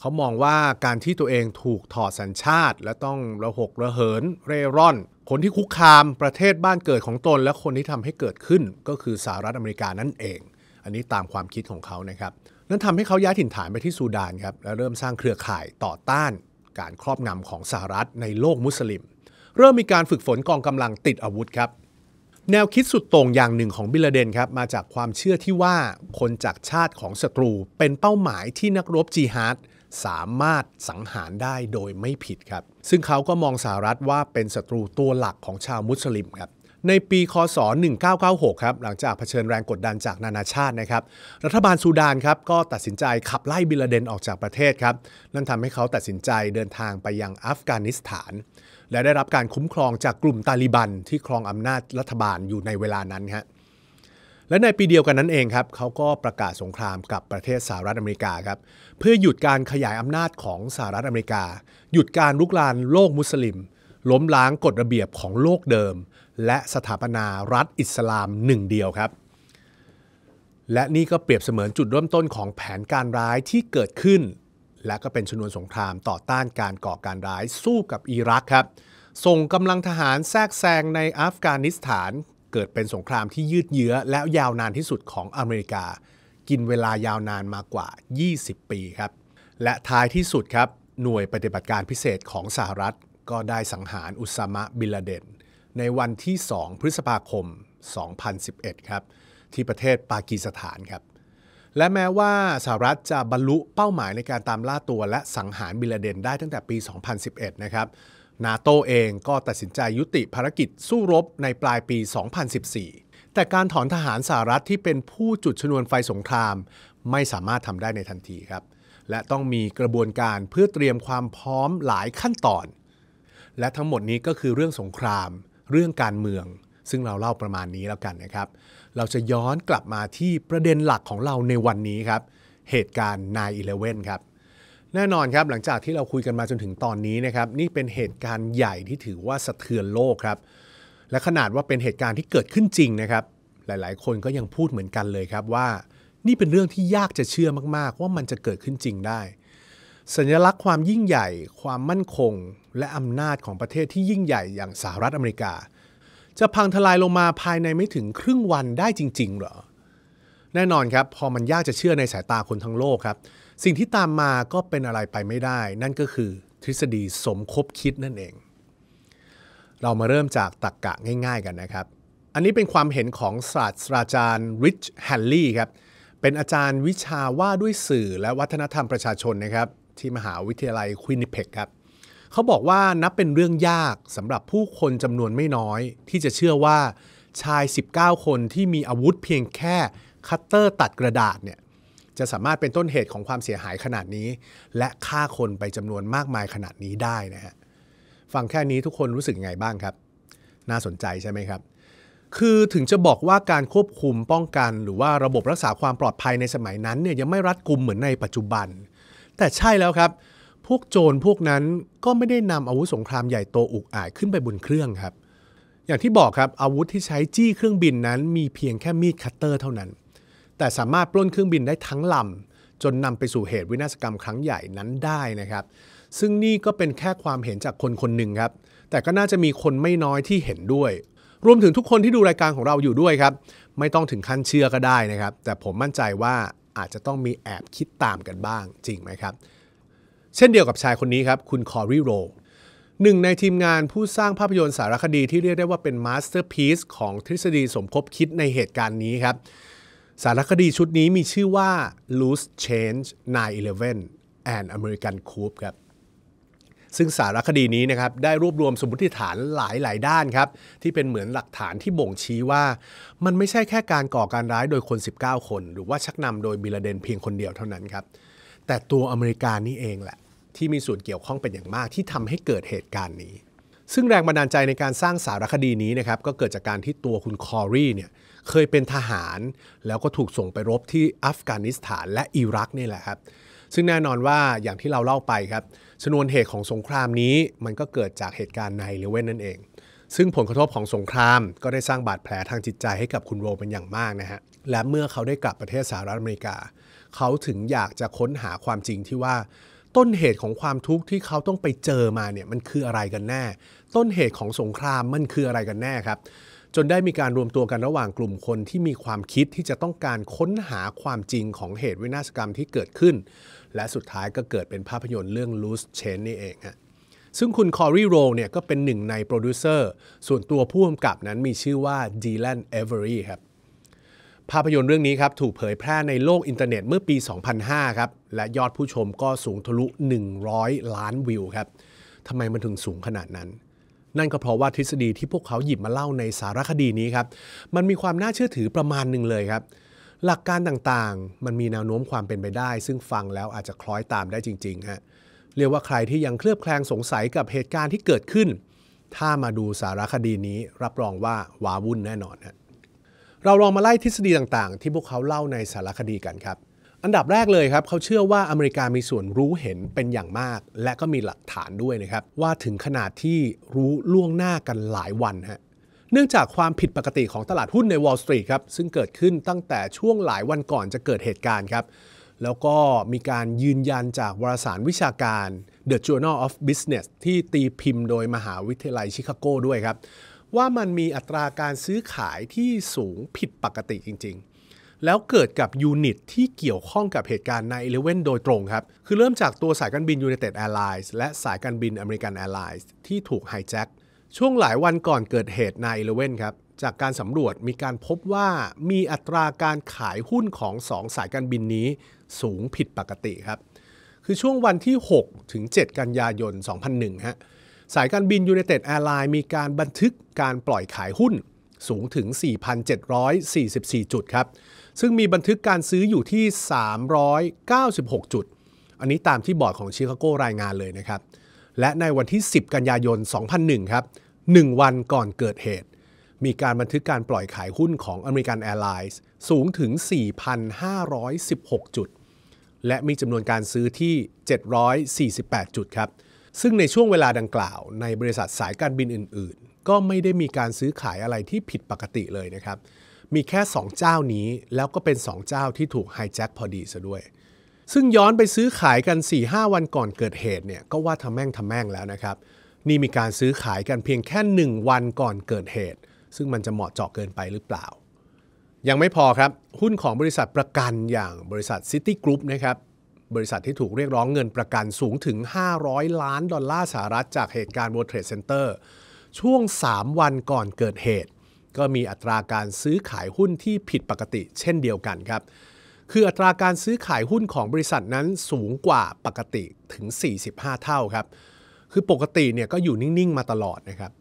เขามองว่าการที่ตัวเองถูกถอดสัญชาติ และต้องระหกระเหินเร่ร่อนคนที่คุกคาม ประเทศบ้านเกิดของตน และคนที่ทำให้เกิดขึ้น ก็คือสหรัฐอเมริกานั่นเอง อันนี้ตามความคิดของเขานะครับ นั่นทำให้เขาย้ายถิ่นฐานไปที่ซูดานครับและเริ่มสร้างเครือข่ายต่อต้านการครอบงำของสหรัฐในโลกมุสลิม เริ่มมีการฝึกฝนกองกำลังติดอาวุธครับแนวคิดสุดโต่งอย่างหนึ่งของบิลเดนครับมาจากความเชื่อที่ว่าคนจากชาติของศัตรูเป็นเป้าหมายที่นักรบจีฮาดสามารถสังหารได้โดยไม่ผิดครับ ซึ่งเขาก็มองสหรัฐว่าเป็นศัตรูตัวหลักของชาวมุสลิมครับในปี คศ 1996ครับหลังจากเผชิญแรงกดดันจากนานาชาตินะครับ รัฐบาลซูดานครับก็ตัดสินใจขับไล่บิลเดนออกจากประเทศครับ นั่นทำให้เขาตัดสินใจเดินทางไปยังอัฟกานิสถานและได้รับการคุ้มครองจากกลุ่มตาลิบัน ที่ครองอำนาจรัฐบาลอยู่ในเวลานั้นฮะและในปีเดียวกันนั้นเองครับเขาก็ประกาศสงครามกับประเทศสหรัฐอเมริกาครับ เพื่อหยุดการขยายอำนาจของสหรัฐอเมริกา หยุดการลุกลานโลกมุสลิม ล้มล้างกฎระเบียบของโลกเดิม และสถาปนารัฐอิสลามหนึ่งเดียวครับและนี่ก็เปรียบเสมือนจุดเริ่มต้นของแผนการร้ายที่เกิดขึ้นและก็เป็นชนวนสงครามต่อต้านการก่อการร้ายสู้กับอิรักครับ ส่งกำลังทหารแทรกแซงในอัฟกานิสถาน เกิดเป็นสงครามที่ยืดเยื้อแล้วยาวนานที่สุดของอเมริกา กินเวลายาวนานมากว่า 20 ปีครับและท้ายที่สุดครับหน่วยปฏิบัติการพิเศษของสหรัฐก็ได้สังหารอุสามะบิลเดน ในวันที่ 2 พฤษภาคม 2011 ครับ ที่ประเทศปากีสถานครับและแม้ว่าสหรัฐจะบรรลุเป้าหมายในการตามล่าตัวและสังหารบิลเดนได้ตั้งแต่ปี 2011 นะครับนาโตเองก็ตัดสินใจยุติภารกิจสู้รบในปลายปี 2014 แต่การถอนทหารสหรัฐที่เป็นผู้จุดชนวนไฟสงคราม ไม่สามารถทำได้ในทันทีครับและต้องมีกระบวนการเพื่อเตรียมความพร้อมหลายขั้นตอน และทั้งหมดนี้ก็คือเรื่องสงคราม เรื่องการเมืองซึ่งเราเล่าประมาณนี้แล้วกันนะครับเราจะย้อนกลับมาที่ประเด็นหลักของเราในวันนี้ครับ เหตุการณ์9-11ครับ แน่นอนครับหลังจากที่เราคุยกันมาจนถึงตอนนี้นะครับนี่เป็นเหตุการณ์ใหญ่ที่ถือว่าสะเทือนโลกครับและขนาดว่าเป็นเหตุการณ์ที่เกิดขึ้นจริงนะครับหลาย ๆ คนก็ยังพูดเหมือนกันเลยครับว่า นี่เป็นเรื่องที่ยากจะเชื่อมาก ๆ ว่ามันจะเกิดขึ้นจริงได้ สัญลักษณ์ความยิ่งใหญ่ ความมั่นคง และอำนาจของประเทศที่ยิ่งใหญ่อย่างสหรัฐอเมริกาจะพังทลายลงมาภายในไม่ถึงครึ่งวันได้จริงๆ เหรอ แน่นอนครับพอมันยากจะเชื่อในสายตาคนทั้งโลกครับสิ่งที่ตามมาก็เป็นอะไรไปไม่ได้ นั่นก็คือทฤษฎีสมคบคิดนั่นเอง เรามาเริ่มจากตรรกกะง่าย ๆกันนะครับ อันนี้เป็นความเห็นของศาสตราจารย์ ริชแฮนลี่ครับเป็นอาจารย์วิชาว่าด้วยสื่อและวัฒนธรรมประชาชนนะครับที่มหาวิทยาลัยควินิเพ็กครับเขาบอกว่านับเป็นเรื่องยากสำหรับผู้คนจำนวนไม่น้อย ที่จะเชื่อว่าชาย 19 คนที่มีอาวุธเพียงแค่คัตเตอร์ตัดกระดาษเนี่ยจะสามารถเป็นต้นเหตุของความเสียหายขนาดนี้ และฆ่าคนไปจำนวนมากมายขนาดนี้ได้นะฮะฟังแค่นี้ทุกคนรู้สึกยังไงบ้างครับ น่าสนใจใช่ไหมครับ คือถึงจะบอกว่าการควบคุมป้องกันหรือว่าระบบรักษาความปลอดภัยในสมัยนั้นเนี่ยยังไม่รัดกุมเหมือนในปัจจุบัน แต่ใช่แล้วครับพวกโจรพวกนั้นก็ไม่ได้นำอาวุธสงครามใหญ่โตอุกอาจขึ้นไปบนเครื่องครับ อย่างที่บอกครับอาวุธที่ใช้จี้เครื่องบินนั้นมีเพียงแค่มีดคัตเตอร์เท่านั้น แต่สามารถปล้นเครื่องบินได้ทั้งลำจนนำไปสู่เหตุวินาศกรรมครั้งใหญ่นั้นได้นะครับ ซึ่งนี่ก็เป็นแค่ความเห็นจากคนคนหนึ่งครับแต่ก็น่าจะมีคนไม่น้อยที่เห็นด้วย รวมถึงทุกคนที่ดูรายการของเราอยู่ด้วยครับ ไม่ต้องถึงขั้นเชื่อก็ได้นะครับ แต่ผมมั่นใจว่าอาจจะต้องมีแอบคิดตามกันบ้าง จริงไหมครับเช่นเดียวกับชายคนนี้ครับ คุณคอรีโรหนึ่งในทีมงานผู้สร้างภาพยนตร์สารคดีที่เรียกได้ว่าเป็นมาสเตอร์พีซของทฤษฎีสมคบคิดในเหตุการณ์นี้ครับ สารคดีชุดนี้มีชื่อว่า Loose Change 9/11 and American Coup ครับซึ่งสารคดีนี้นะครับได้รวบรวมสมมติฐานหลายๆด้านครับ ที่เป็นเหมือนหลักฐานที่บ่งชี้ว่ามันไม่ใช่แค่การก่อการร้ายโดยคน 19 คน หรือว่าชักนำโดยบิลเดนเพียงคนเดียวเท่านั้นครับแต่ตัวอเมริกานี่เองแหละที่มีส่วนเกี่ยวข้องเป็นอย่างมากที่ทำให้เกิดเหตุการณ์นี้ ซึ่งแรงบันดาลใจในการสร้างสารคดีนี้นะครับก็เกิดจากการที่ตัวคุณคอรีเนี่ยเคยเป็นทหาร แล้วก็ถูกส่งไปรบที่อัฟกานิสถานและอิรักนี่แหละครับ ซึ่งแน่นอนว่าอย่างที่เราเล่าไปครับ ชนวนเหตุของสงครามนี้มันก็เกิดจากเหตุการณ์ในเลเว่นนั่นเอง ซึ่งผลกระทบของสงคราม ก็ได้สร้างบาดแผลทางจิตใจให้กับคุณโรเป็นอย่างมากนะฮะ และเมื่อเขาได้กลับประเทศสหรัฐอเมริกา เขาถึงอยากจะค้นหาความจริงที่ว่าต้นเหตุของความทุกข์ที่เขาต้องไปเจอมาเนี่ยมันคืออะไรกันแน่ ต้นเหตุของสงครามมันคืออะไรกันแน่ครับ จนได้มีการรวมตัวกันระหว่างกลุ่มคนที่มีความคิดที่จะต้องการค้นหาความจริงของเหตุวินาศกรรมที่เกิดขึ้น และสุดท้ายก็เกิดเป็นภาพยนตร์เรื่อง Loose Change นี่เองฮะซึ่งคุณคอรีโรเนี่ยก็เป็นหนึ่งในโปรดิวเซอร์ส่วนตัวผู้กำกับนั้นมีชื่อว่าดีแลนเอเวอรี่ครับภาพยนตร์เรื่องนี้ครับถูกเผยแพร่ในโลกอินเทอร์เน็ตเมื่อปี 2005 ครับและยอดผู้ชมก็สูงทะลุ 100 ล้านวิวครับทำไมมันถึงสูงขนาดนั้น นั่นก็เพราะว่าทฤษฎีที่พวกเขาหยิบมาเล่าในสารคดีนี้ครับมันมีความน่าเชื่อถือประมาณหนึ่งเลยครับ หลักการต่างๆ มันมีแนวโน้มความเป็นไปได้ ซึ่งฟังแล้วอาจจะคล้อยตามได้จริงๆฮะเรียกว่าใครที่ยังเคลือบแคลงสงสัยกับเหตุการณ์ที่เกิดขึ้น ถ้ามาดูสารคดีนี้รับรองว่าว้าวุ่นแน่นอนฮะเราลองมาไล่ทฤษฎีต่างๆ ที่พวกเขาเล่าในสารคดีกันครับ อันดับแรกเลยครับเขาเชื่อว่าอเมริกามีส่วนรู้เห็นเป็นอย่างมาก และก็มีหลักฐานด้วยนะครับว่าถึงขนาดที่รู้ล่วงหน้ากันหลายวันฮะเนื่องจากความผิดปกติของตลาดหุ้นในวอลล์สตรีทครับซึ่งเกิดขึ้นตั้งแต่ช่วงหลายวันก่อนจะเกิดเหตุการณ์ครับ แล้วก็มีการยืนยันจากวารสารวิชาการ The Journal of Business ที่ตีพิมพ์โดยมหาวิทยาลัยชิคาโกด้วยครับว่ามันมีอัตราการซื้อขายที่สูงผิดปกติจริง ๆ แล้วเกิดกับยูนิตที่เกี่ยวข้องกับเหตุการณ์ใน11 โดยตรงครับ คือเริ่มจากตัวสายการบิน United Airlines และสายการบิน American Airlines ที่ถูกไฮแจ็ค ช่วงหลายวันก่อนเกิดเหตุใน 11 ครับ จากการสำรวจมีการพบว่ามีอัตราการขายหุ้นของ 2 สายการบินนี้สูงผิดปกติครับ คือช่วงวันที่6ถึง7กันยายน 2001ฮะสายการบิน United Airlines มีการบันทึกการปล่อยขายหุ้นสูงถึง 4,744 จุดครับ ซึ่งมีบันทึกการซื้ออยู่ที่ 396 จุด อันนี้ตามที่บอร์ดของชิคาโกรายงานเลยนะครับ และในวันที่ 10 กันยายน 2001 ครับ 1 วันก่อนเกิดเหตุ มีการบันทึกการปล่อยขายหุ้นของอเมริกันแอร์ไลน์สูงถึง 4,516 จุด และมีจำนวนการซื้อที่ 748 จุดครับซึ่งในช่วงเวลาดังกล่าวในบริษัทสายการบินอื่น ๆ ก็ไม่ได้มีการซื้อขายอะไรที่ผิดปกติเลยนะครับ มีแค่ 2 เจ้านี้แล้วก็เป็น 2 เจ้าที่ถูกไฮแจ็คพอดีซะด้วย ซึ่งย้อนไปซื้อขายกัน 4-5 วันก่อนเกิดเหตุเนี่ยก็ว่าทำแม่งทำแม่งแล้วนะครับ นี่มีการซื้อขายกันเพียงแค่ 1 วันก่อนเกิดเหตุ ซึ่งมันจะเหมาะเจาะเกินไปหรือเปล่า ยังไม่พอครับ หุ้นของบริษัทประกันอย่างบริษัท City Group นะครับบริษัทที่ถูกเรียกร้องเงินประกันสูงถึง 500 ล้านดอลลาร์สหรัฐ จากเหตุการณ์ World Trade Center ช่วง 3 วันก่อนเกิดเหตุ ก็มีอัตราการซื้อขายหุ้นที่ผิดปกติเช่นเดียวกันครับ คืออัตราการซื้อขายหุ้นของบริษัทนั้นสูงกว่าปกติถึง 45 เท่าครับ คือปกติเนี่ยก็อยู่นิ่งๆ มาตลอดนะครับ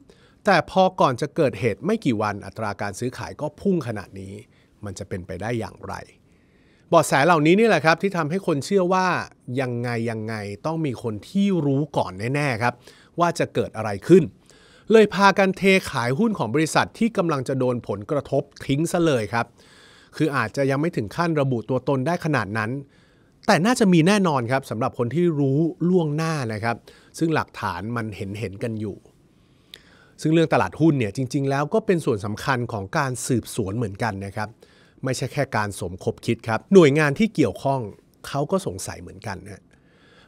แต่พอก่อนจะเกิดเหตุไม่กี่วัน อัตราการซื้อขายก็พุ่งขนาดนี้ มันจะเป็นไปได้อย่างไรบาะแสเหล่านี้นี่แหละครับที่ทำให้คนเชื่อว่ายังไงยังไงต้องมีคนที่รู้ก่อนแน่ๆครับ ว่าจะเกิดอะไรขึ้น เลยพากันเทขายหุ้นของบริษัทที่กำลังจะโดนผลกระทบทิ้งซะเลยครับ คืออาจจะยังไม่ถึงขั้นระบุตัวตนได้ขนาดนั้น แต่น่าจะมีแน่นอนครับสำหรับคนที่รู้ล่วงหน้านะครับ ซึ่งหลักฐานมันเห็นเห็นกันอยู่ ซึ่งเรื่องตลาดหุ้นเนี่ยจริงๆ แล้วก็เป็นส่วนสำคัญของการสืบสวนเหมือนกันนะครับเไม่ใช่แค่การสมคบคิดครับหน่วยงานที่เกี่ยวข้องเขาก็สงสัยเหมือนกันนะ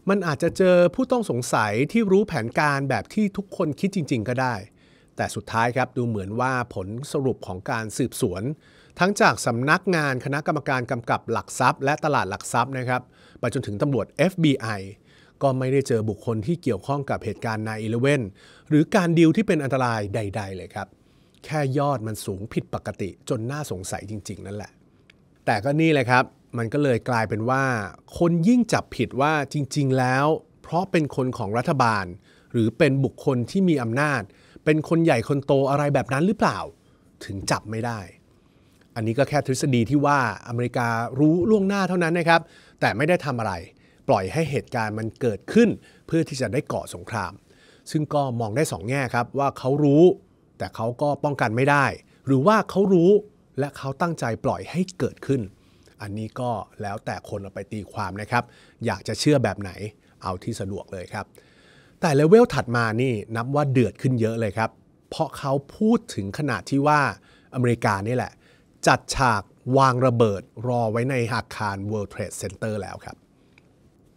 มันอาจจะเจอผู้ต้องสงสัยที่รู้แผนการแบบที่ทุกคนคิดจริงๆ ก็ได้ แต่สุดท้ายครับดูเหมือนว่าผลสรุปของการสืบสวน ทั้งจากสำนักงานคณะกรรมการกำกับหลักทรัพย์และตลาดหลักทรัพย์นะครับไปจนถึงตำรวจ FBI ก็ไม่ได้เจอบุคคลที่เกี่ยวข้องกับเหตุการณ์นายเเลเวนหรือการดิวที่เป็นอันตรายใดๆเลยครับแค่ยอดมันสูงผิดปกติจนน่าสงสัยจริง ๆ นั่นแหละ แต่ก็นี่เลยครับ มันก็เลยกลายเป็นว่า คนยิ่งจับผิดว่าจริง ๆแล้ว เพราะเป็นคนของรัฐบาล หรือเป็นบุคคลที่มีอำนาจ เป็นคนใหญ่คนโตอะไรแบบนั้นหรือเปล่า ถึงจับไม่ได้ อันนี้ก็แค่ทฤษฎีที่ว่าอเมริการู้ล่วงหน้าเท่านั้นนะครับ แต่ไม่ได้ทำอะไร ปล่อยให้เหตุการณ์มันเกิดขึ้น เพื่อที่จะได้ก่อสงคราม ซึ่งก็มองได้สองแง่ครับว่าเขารู้แต่เขาก็ป้องกันไม่ได้ หรือว่าเขารู้และเขาตั้งใจปล่อยให้เกิดขึ้น อันนี้ก็แล้วแต่คนเอาไปตีความนะครับ อยากจะเชื่อแบบไหนเอาที่สะดวกเลยครับ แต่เลเวลถัดมานี่นับว่าเดือดขึ้นเยอะเลยครับ เพราะเขาพูดถึงขนาดที่ว่าอเมริกานี่แหละ จัดฉากวางระเบิดรอไว้ในอาคาร World Trade Center แล้วครับ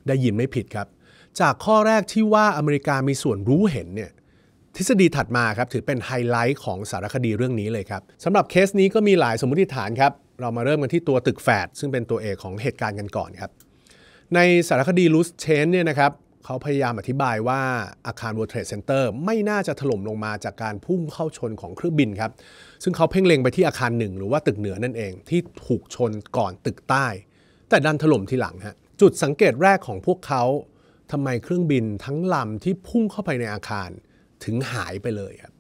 ได้ยินไม่ผิดครับ จากข้อแรกที่ว่าอเมริกามีส่วนรู้เห็นเนี่ยทฤษฎีถัดมาครับถือเป็นไฮไลท์ของสารคดีเรื่องนี้เลยครับสำหรับเคสนี้ก็มีหลายสมมติฐานครับเรามาเริ่มกันที่ตัวตึกแฝดซึ่งเป็นตัวเอกของเหตุการณ์กันก่อนครับในสารคดีลูสเชนเนี่ยนะครับเขาพยายามอธิบายว่าอาคาร World Trade Center ไม่น่าจะถล่มลงมาจากการพุ่งเข้าชนของเครื่องบินครับซึ่งเขาเพ่งเล็งไปที่อาคารหนึ่งหรือว่าตึกเหนือนั่นเองที่ถูกชนก่อนตึกใต้ แต่ดันถล่มทีหลังฮะจุดสังเกตแรกของพวกเขาทำไมเครื่องบินทั้งลำที่พุ่งเข้าไปในอาคารถึงหายไปเลยครับ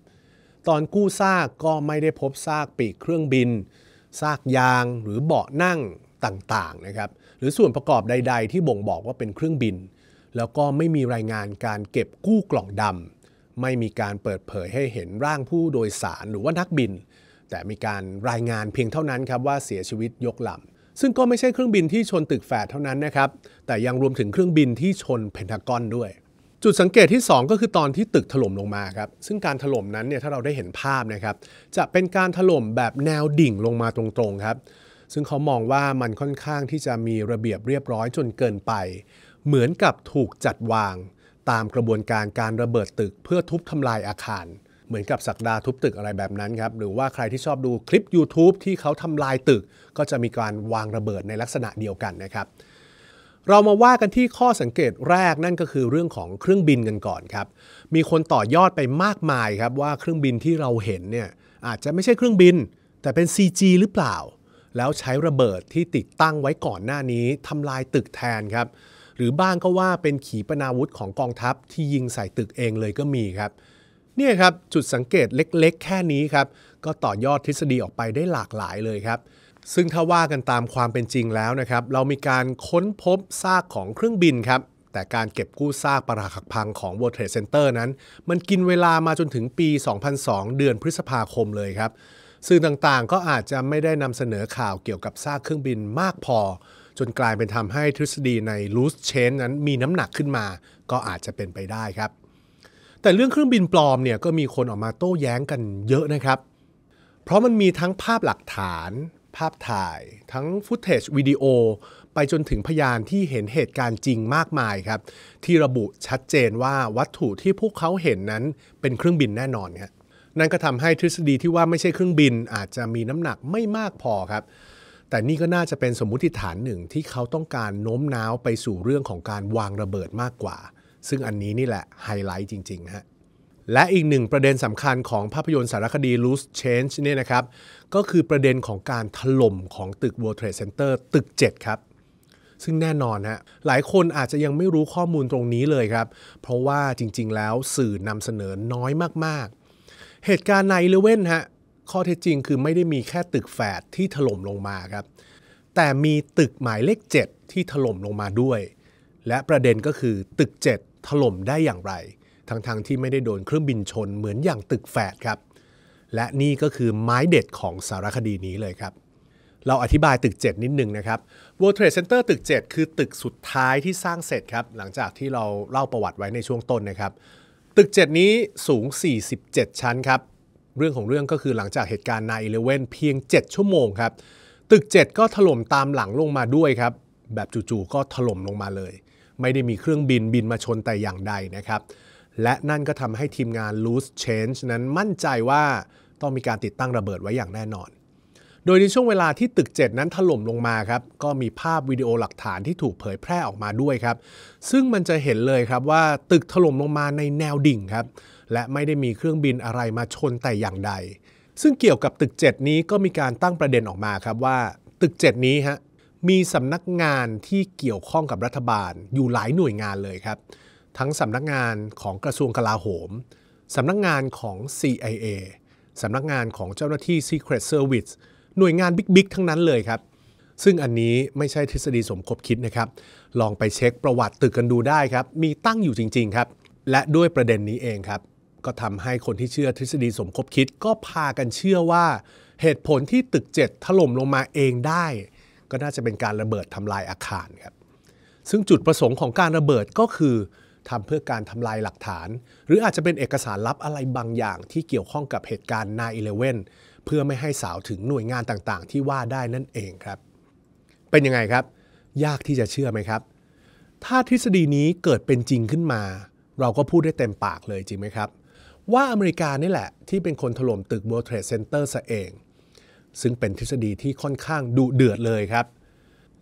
ตอนกู้ซากก็ไม่ได้พบซากปีกเครื่องบินซากยางหรือเบาะนั่งต่างๆนะครับหรือส่วนประกอบใดๆที่บ่งบอกว่าเป็นเครื่องบิน แล้วก็ไม่มีรายงานการเก็บกู้กล่องดำไม่มีการเปิดเผยให้เห็นร่างผู้โดยสารหรือว่านักบิน แต่มีการรายงานเพียงเท่านั้นครับว่าเสียชีวิตยกลำซึ่งก็ไม่ใช่เครื่องบินที่ชนตึกแฝดเท่านั้นนะครับแต่ยังรวมถึงเครื่องบินที่ชนเพนทากอนด้วยจุดสังเกตที่ 2 ก็คือตอนที่ตึกถล่มลงมาครับ ซึ่งการถล่มนั้นเนี่ยถ้าเราได้เห็นภาพนะครับ จะเป็นการถล่มแบบแนวดิ่งลงมาตรงๆครับ ซึ่งเขามองว่ามันค่อนข้างที่จะมีระเบียบเรียบร้อยจนเกินไป เหมือนกับถูกจัดวาง ตามกระบวนการการระเบิดตึกเพื่อทุบทำลายอาคาร เหมือนกับสักดาทุบตึกอะไรแบบนั้นครับ หรือว่าใครที่ชอบดูคลิป YouTube ที่เขาทำลายตึก ก็จะมีการวางระเบิดในลักษณะเดียวกันนะครับเรามาว่ากันที่ข้อสังเกตแรกนั่นก็คือเรื่องของเครื่องบินกันก่อนครับ มีคนต่อยอดไปมากมายครับ ว่าเครื่องบินที่เราเห็นเนี่ย อาจจะไม่ใช่เครื่องบิน แต่เป็น CG หรือเปล่า แล้วใช้ระเบิดที่ติดตั้งไว้ก่อนหน้านี้ทำลายตึกแทนครับ หรือบ้างก็ว่าเป็นขีปนาวุธของกองทัพ ที่ยิงใส่ตึกเองเลยก็มีครับ เนี่ยครับจุดสังเกตเล็กๆ แค่นี้ครับก็ต่อยอดทฤษฎีออกไปได้หลากหลายเลยครับซึ่งถ้าว่ากันตามความเป็นจริงแล้วนะครับเรามีการค้นพบซากของเครื่องบินครับแต่การเก็บกู้ซากปรากหักพังของ World Trade Center นั้น มันกินเวลามาจนถึงปี 2002 เดือนพฤษภาคมเลยครับสื่อต่างๆก็อาจจะไม่ได้นำเสนอข่าวเกี่ยวกับซากเครื่องบินมากพอ จนกลายเป็นทำให้ทฤษฎีใน loose c h a n นั้นมีน้ำหนักขึ้นมาก็อาจจะเป็นไปได้ครับ แต่เรื่องเครื่องบินปลอมเนี่ยก็มีคนออกมาโต้แย้งกันเยอะนะครับ เพราะมันมีทั้งภาพหลักฐานภาพถ่ายทั้งฟุตเทจวิดีโอไปจนถึงพยานที่เห็นเหตุการณ์จริงมากมายครับ ที่ระบุชัดเจนว่าวัตถุที่พวกเขาเห็นนั้นเป็นเครื่องบินแน่นอนครับนั่นก็ทำให้ทฤษฎีที่ว่าไม่ใช่เครื่องบินอาจจะมีน้ำหนักไม่มากพอครับ แต่นี่ก็น่าจะเป็นสมมุติฐานหนึ่งที่เขาต้องการโน้มน้าวไปสู่เรื่องของการวางระเบิดมากกว่า ซึ่งอันนี้นี่แหละไฮไลท์จริงๆฮะและอีกหนึ่งประเด็นสำคัญของภาพยนตร์สารคดี Loose Change เนี่ยนะครับก็คือประเด็นของการถล่มของตึก World Trade Center ตึก 7 ครับ ซึ่งแน่นอนฮะหลายคนอาจจะยังไม่รู้ข้อมูลตรงนี้เลยครับ เพราะว่าจริง ๆแล้วสื่อนำเสนอน้อยมาก ๆ เหตุการณ์ในเลเว่นฮะข้อเท็จจริงคือไม่ได้มีแค่ตึกแฝดที่ถล่มลงมาครับ แต่มีตึกหมายเลข7 ที่ถล่มลงมาด้วย และประเด็นก็คือตึก 7 ถล่มได้อย่างไร ทั้งๆทที่ไม่ได้โดนเครื่องบินชนเหมือนอย่างตึกแฝดครับและนี่ก็คือไม้เด็ดของสารคดีนี้เลยครับ เราอธิบายตึก7 นิดนึงนะครับ World Trade Center ตึก 7 คือตึกสุดท้ายที่สร้างเสร็จครับ หลังจากที่เราเล่าประวัติไว้ในช่วงต้นนะครับ ตึก 7 นี้สูง 47 ชั้นครับ เรื่องของเรื่องก็คือหลังจากเหตุการณ์น1 1เเพียง 7 ชั่วโมงครับ ตึก 7 ก็ถล่มตามหลังลงมาด้วยครับ แบบจู่ๆ ก็ถล่มลงมาเลย ไม่ได้มีเครื่องบินบินมาชนแต่อย่างใดนะครับและนั่นก็ทำให้ทีมงาน Loose Change นั้นมั่นใจว่าต้องมีการติดตั้งระเบิดไว้อย่างแน่นอน โดยในช่วงเวลาที่ตึก 7 นั้นถล่มลงมาครับก็มีภาพวิดีโอหลักฐานที่ถูกเผยแพร่ออกมาด้วยครับ ซึ่งมันจะเห็นเลยครับว่าตึกถล่มลงมาในแนวดิ่งครับ และไม่ได้มีเครื่องบินอะไรมาชนแต่อย่างใด ซึ่งเกี่ยวกับตึก 7 นี้ก็มีการตั้งประเด็นออกมาครับว่าตึก 7 นี้ฮะมีสำนักงานที่เกี่ยวข้องกับรัฐบาล อยู่หลายหน่วยงานเลยครับทั้งสำนักงานของกระทรวงกลาโหมสำนักงานของ CIA สำนักงานของเจ้าหน้าที่ Secret Service หน่วยงานบิ๊ก ๆ ทั้งนั้นเลยครับ ซึ่งอันนี้ไม่ใช่ทฤษฎีสมคบคิดนะครับ ลองไปเช็คประวัติตึกกันดูได้ครับ มีตั้งอยู่จริงๆครับ และด้วยประเด็นนี้เองครับ ก็ทำให้คนที่เชื่อทฤษฎีสมคบคิดก็พากันเชื่อว่า เหตุผลที่ตึก 7 ถล่มลงมาเองได้ ก็น่าจะเป็นการระเบิดทำลายอาคารครับ ซึ่งจุดประสงค์ของการระเบิดก็คือทำเพื่อการทำลายหลักฐาน หรืออาจจะเป็นเอกสารลับอะไรบางอย่าง ที่เกี่ยวข้องกับเหตุการณ์ 9-11 เพื่อไม่ให้สาวถึงหน่วยงานต่างๆ ที่ว่าได้นั่นเองครับ เป็นยังไงครับ ยากที่จะเชื่อไหมครับ ถ้าทฤษฎีนี้เกิดเป็นจริงขึ้นมา เราก็พูดได้เต็มปากเลยจริงไหมครับ ว่าอเมริกานี่แหละ ที่เป็นคนถล่มตึก World Trade Center ซะเอง ซึ่งเป็นทฤษฎีที่ค่อนข้างดุเดือดเลยครับ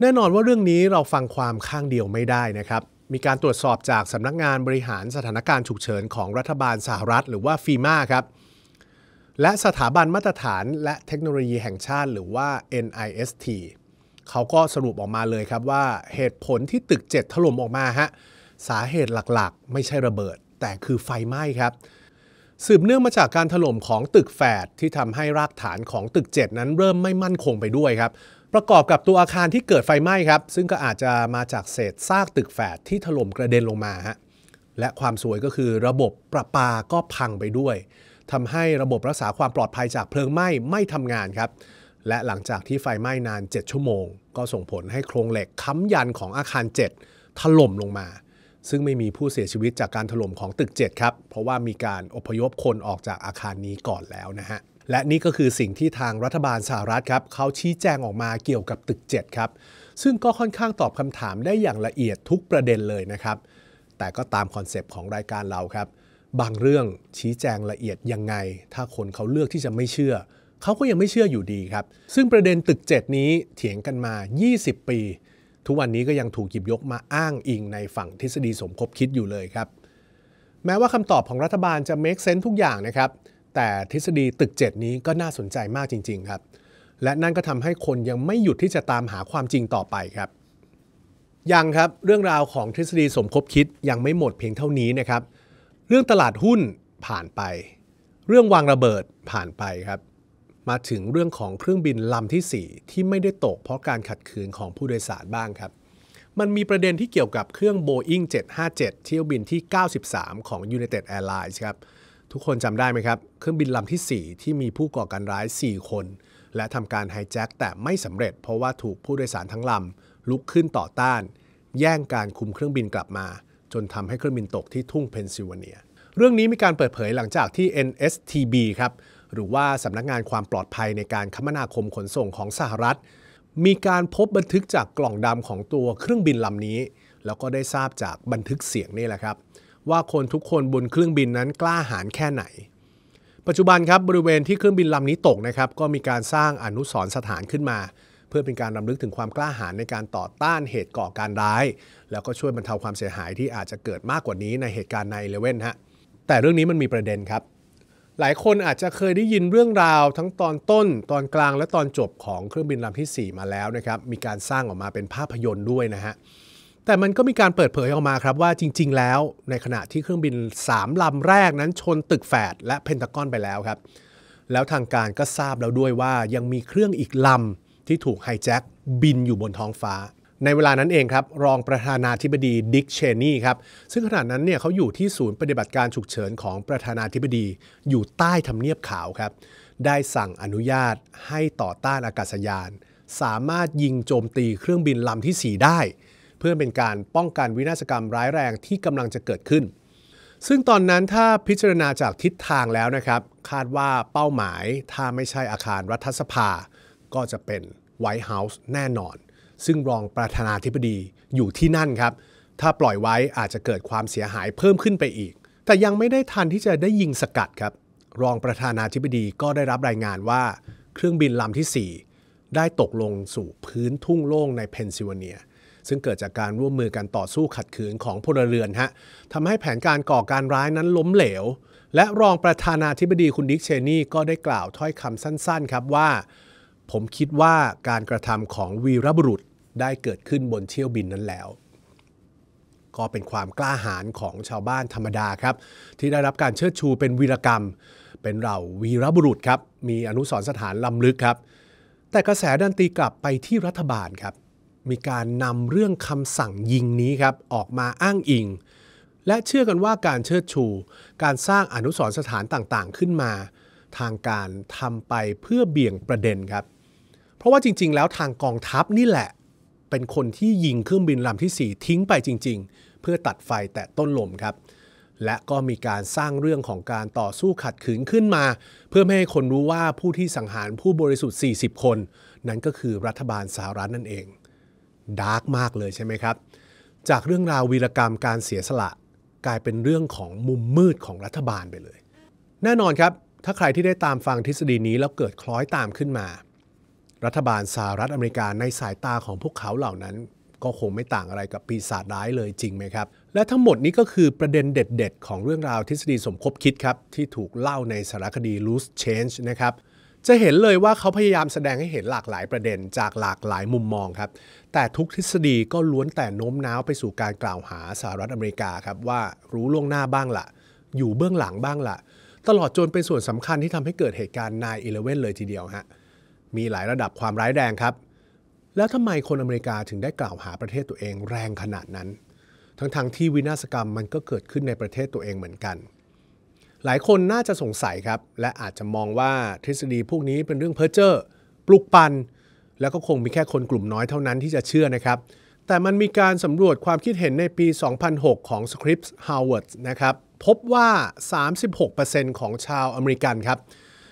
แน่นอนว่าเรื่องนี้เราฟังความข้างเดียวไม่ได้นะครับมีการตรวจสอบจากสำนักงานบริหารสถานการณ์ฉุกเฉิน ของรัฐบาลสหรัฐ หรือว่าฟีมาครับและสถาบันมาตรฐาน และเทคโนโลยีแห่งชาติ หรือว่า NIST เขาก็สรุปออกมาเลยครับว่าเหตุผลที่ตึก7ถล่มออกมาฮะสาเหตุหลักๆ ไม่ใช่ระเบิด แต่คือไฟไหม้ครับ สืบเนื่องมาจากการถล่มของตึกแฝด ที่ทำให้รากฐานของตึก 7 นั้นเริ่มไม่มั่นคงไปด้วยครับประกอบกับตัวอาคารที่เกิดไฟไหม้ครับ ซึ่งก็อาจจะมาจากเศษซากตึกแฝดที่ถล่มกระเด็นลงมาฮะและความสวยก็คือระบบประปาก็พังไปด้วยทำให้ระบบรักษาความปลอดภัยจากเพลิงไหม้ ไม่ทำงานครับ และหลังจากที่ไฟไหม้นาน 7 ชั่วโมง ก็ส่งผลให้โครงเหล็กค้ำยันของอาคาร 7 ถล่มลงมา ซึ่งไม่มีผู้เสียชีวิตจากการถล่มของตึก7ครับเพราะว่ามีการอพยพคนออกจากอาคารนี้ก่อนแล้วนะฮะและนี่ก็คือสิ่งที่ทางรัฐบาลสหรัฐครับเขาชี้แจงออกมาเกี่ยวกับตึก 7 ครับ ซึ่งก็ค่อนข้างตอบคำถามได้อย่างละเอียดทุกประเด็นเลยนะครับ แต่ก็ตามคอนเซปต์ของรายการเราครับ บางเรื่องชี้แจงละเอียดยังไง ถ้าคนเขาเลือกที่จะไม่เชื่อ เขาก็ยังไม่เชื่ออยู่ดีครับ ซึ่งประเด็นตึก 7 นี้เถียงกันมา 20 ปี ทุกวันนี้ก็ยังถูกหยิบยกมาอ้างอิงในฝั่งทฤษฎีสมคบคิดอยู่เลยครับ แม้ว่าคำตอบของรัฐบาลจะ make sense ทุกอย่างนะครับแต่ทฤษฎีตึก 7 นี้ก็น่าสนใจมากจริง ๆครับ และนั่นก็ทำให้คนยังไม่หยุดที่จะตามหาความจริงต่อไปครับยังครับเรื่องราวของทฤษฎีสมคบคิดยังไม่หมดเพียงเท่านี้นะครับ เรื่องตลาดหุ้นผ่านไป เรื่องวางระเบิดผ่านไปครับ มาถึงเรื่องของเครื่องบินลำที่ 4 ที่ไม่ได้ตกเพราะการขัดขืนของผู้โดยสารบ้างครับ มันมีประเด็นที่เกี่ยวกับเครื่อง Boeing 757เที่ยวบินที่ 93 ของ United Airlines ครับทุกคนจำได้ไหมครับ เครื่องบินลำที่ 4 ที่มีผู้ก่อการร้าย 4 คน และทำการไฮแจ็คแต่ไม่สำเร็จเพราะว่าถูกผู้โดยสารทั้งลำลุกขึ้นต่อต้านแย่งการคุมเครื่องบินกลับมาจนทำให้เครื่องบินตกที่ทุ่งเพนซิลเวเนีย เรื่องนี้มีการเปิดเผยหลังจากที่ NSTB ครับหรือว่าสำนักงานความปลอดภัยในการคมนาคมขนส่งของสหรัฐ มีการพบบันทึกจากกล่องดำของตัวเครื่องบินลำนี้ แล้วก็ได้ทราบจากบันทึกเสียงนี่แหละครับว่าคนทุกคนบนเครื่องบินนั้นกล้าหาญแค่ไหน ปัจจุบันครับบริเวณที่เครื่องบินลำนี้ตกนะครับ ก็มีการสร้างอนุสรสถานขึ้นมา เพื่อเป็นการรำลึกถึงความกล้าหาญในการต่อต้านเหตุก่อการร้าย แล้วก็ช่วยบรรเทาความเสียหายที่อาจจะเกิดมากกว่านี้ในเหตุการณ์ในเลเว่นฮะแต่เรื่องนี้มันมีประเด็นครับ หลายคนอาจจะเคยได้ยินเรื่องราวทั้งตอนต้น ตอนกลางและตอนจบของเครื่องบินลำที่ 4 มาแล้วนะครับ มีการสร้างออกมาเป็นภาพยนตร์ด้วยนะฮะแต่มันก็มีการเปิดเผยออกมาครับว่าจริงๆ แล้วในขณะที่เครื่องบิน 3 ลำแรกนั้นชนตึกแฝดและเพนทากอนไปแล้วครับ แล้วทางการก็ทราบแล้วด้วยว่ายังมีเครื่องอีกลำที่ถูกไฮแจ็คบินอยู่บนท้องฟ้า ในเวลานั้นเองครับรองประธานาธิบดีดิกเชนีครับซึ่งขณะนั้นเนี่ยเขาอยู่ที่ศูนย์ปฏิบัติการฉุกเฉินของประธานาธิบดี อยู่ใต้ทำเนียบขาวครับได้สั่งอนุญาตให้ต่อต้านอากาศยานสามารถยิงโจมตีเครื่องบินลำที่4ได้เพื่อเป็นการป้องกันวินาศกรรมร้ายแรงที่กำลังจะเกิดขึ้น ซึ่งตอนนั้นถ้าพิจารณาจากทิศทางแล้วนะครับ คาดว่าเป้าหมายถ้าไม่ใช่อาคารรัฐสภา ก็จะเป็นไวท์เฮาส์แน่นอน ซึ่งรองประธานาธิบดีอยู่ที่นั่นครับ ถ้าปล่อยไว้อาจจะเกิดความเสียหายเพิ่มขึ้นไปอีก แต่ยังไม่ได้ทันที่จะได้ยิงสกัดครับ รองประธานาธิบดีก็ได้รับรายงานว่าเครื่องบินลำที่ 4 ได้ตกลงสู่พื้นทุ่งโล่งในเพนซิลเวเนียซึ่งเกิดจากการร่วมมือกันต่อสู้ขัดขืนของพลเรือนฮะทำให้แผนการก่อการร้ายนั้นล้มเหลว และรองประธานาธิบดีคุณดิกเชนีก็ได้กล่าวถ้อยคำสั้นๆ ครับว่า ผมคิดว่าการกระทำของวีรบุรุษได้เกิดขึ้นบนเที่ยวบินนั้นแล้ว ก็เป็นความกล้าหาญของชาวบ้านธรรมดาครับที่ได้รับการเชิดชูเป็นวีรกรรม เป็นเหล่าวีรบุรุษครับ มีอนุสรสถานลำลึกครับ แต่กระแสดันตีกลับไปที่รัฐบาลครับมีการนำเรื่องคำสั่งยิงนี้ครับออกมาอ้างอิง และเชื่อกันว่าการเชิดชู การสร้างอนุสรสถานต่างๆ ขึ้นมา ทางการทำไปเพื่อเบี่ยงประเด็นครับ เพราะว่าจริง ๆ แล้วทางกองทัพนี่แหละ เป็นคนที่ยิงเครื่องบินลำที่4ทิ้งไปจริง ๆ เพื่อตัดไฟแต่ต้นลมครับและก็มีการสร้างเรื่องของการต่อสู้ขัดขืนขึ้นมา เพื่อไม่ให้คนรู้ว่าผู้ที่สังหารผู้บริสุทธิ์ 40 คน นั้นก็คือรัฐบาลสหรัฐนั่นเองดาร์กมากเลยใช่ไหมครับจากเรื่องราววีรกรรมการเสียสละกลายเป็นเรื่องของมุมมืดของรัฐบาลไปเลย แน่นอนครับ ถ้าใครที่ได้ตามฟังทฤษฎีนี้แล้วเกิดคล้อยตามขึ้นมา รัฐบาลสหรัฐอเมริกาในสายตาของพวกเขาเหล่านั้น ก็คงไม่ต่างอะไรกับปีศาจร้ายเลยจริงไหมครับ และทั้งหมดนี้ก็คือประเด็นเด็ด ๆ ของเรื่องราวทฤษฎีสมคบคิดครับที่ถูกเล่าในสารคดี Loose Change นะครับจะเห็นเลยว่าเขาพยายามแสดงให้เห็นหลากหลายประเด็นจากหลากหลายมุมมองครับแต่ทุกทฤษฎีก็ล้วนแต่โน้มน้าวไปสู่การกล่าวหาสหรัฐอเมริกาครับว่ารู้ล่วงหน้าบ้างละอยู่เบื้องหลังบ้างละตลอดจนเป็นส่วนสำคัญที่ทำให้เกิดเหตุการณ์นายเอเลเวนเลยทีเดียวฮะมีหลายระดับความร้ายแรงครับ แล้วทำไมคนอเมริกาถึงได้กล่าวหาประเทศตัวเองแรงขนาดนั้น ทั้งๆทที่วินาศกรรมมันก็เกิดขึ้นในประเทศตัวเองเหมือนกันหลายคนน่าจะสงสัยครับ และอาจจะมองว่าทฤษฎีพวกนี้เป็นเรื่องเพ้อเจ้อปลุกปัน แล้วก็คงมีแค่คนกลุ่มน้อยเท่านั้นที่จะเชื่อนะครับ แต่มันมีการสำรวจความคิดเห็นในปี 2006 ของ Scripps Howard นะครับพบว่า 36%ของชาวอเมริกันครับ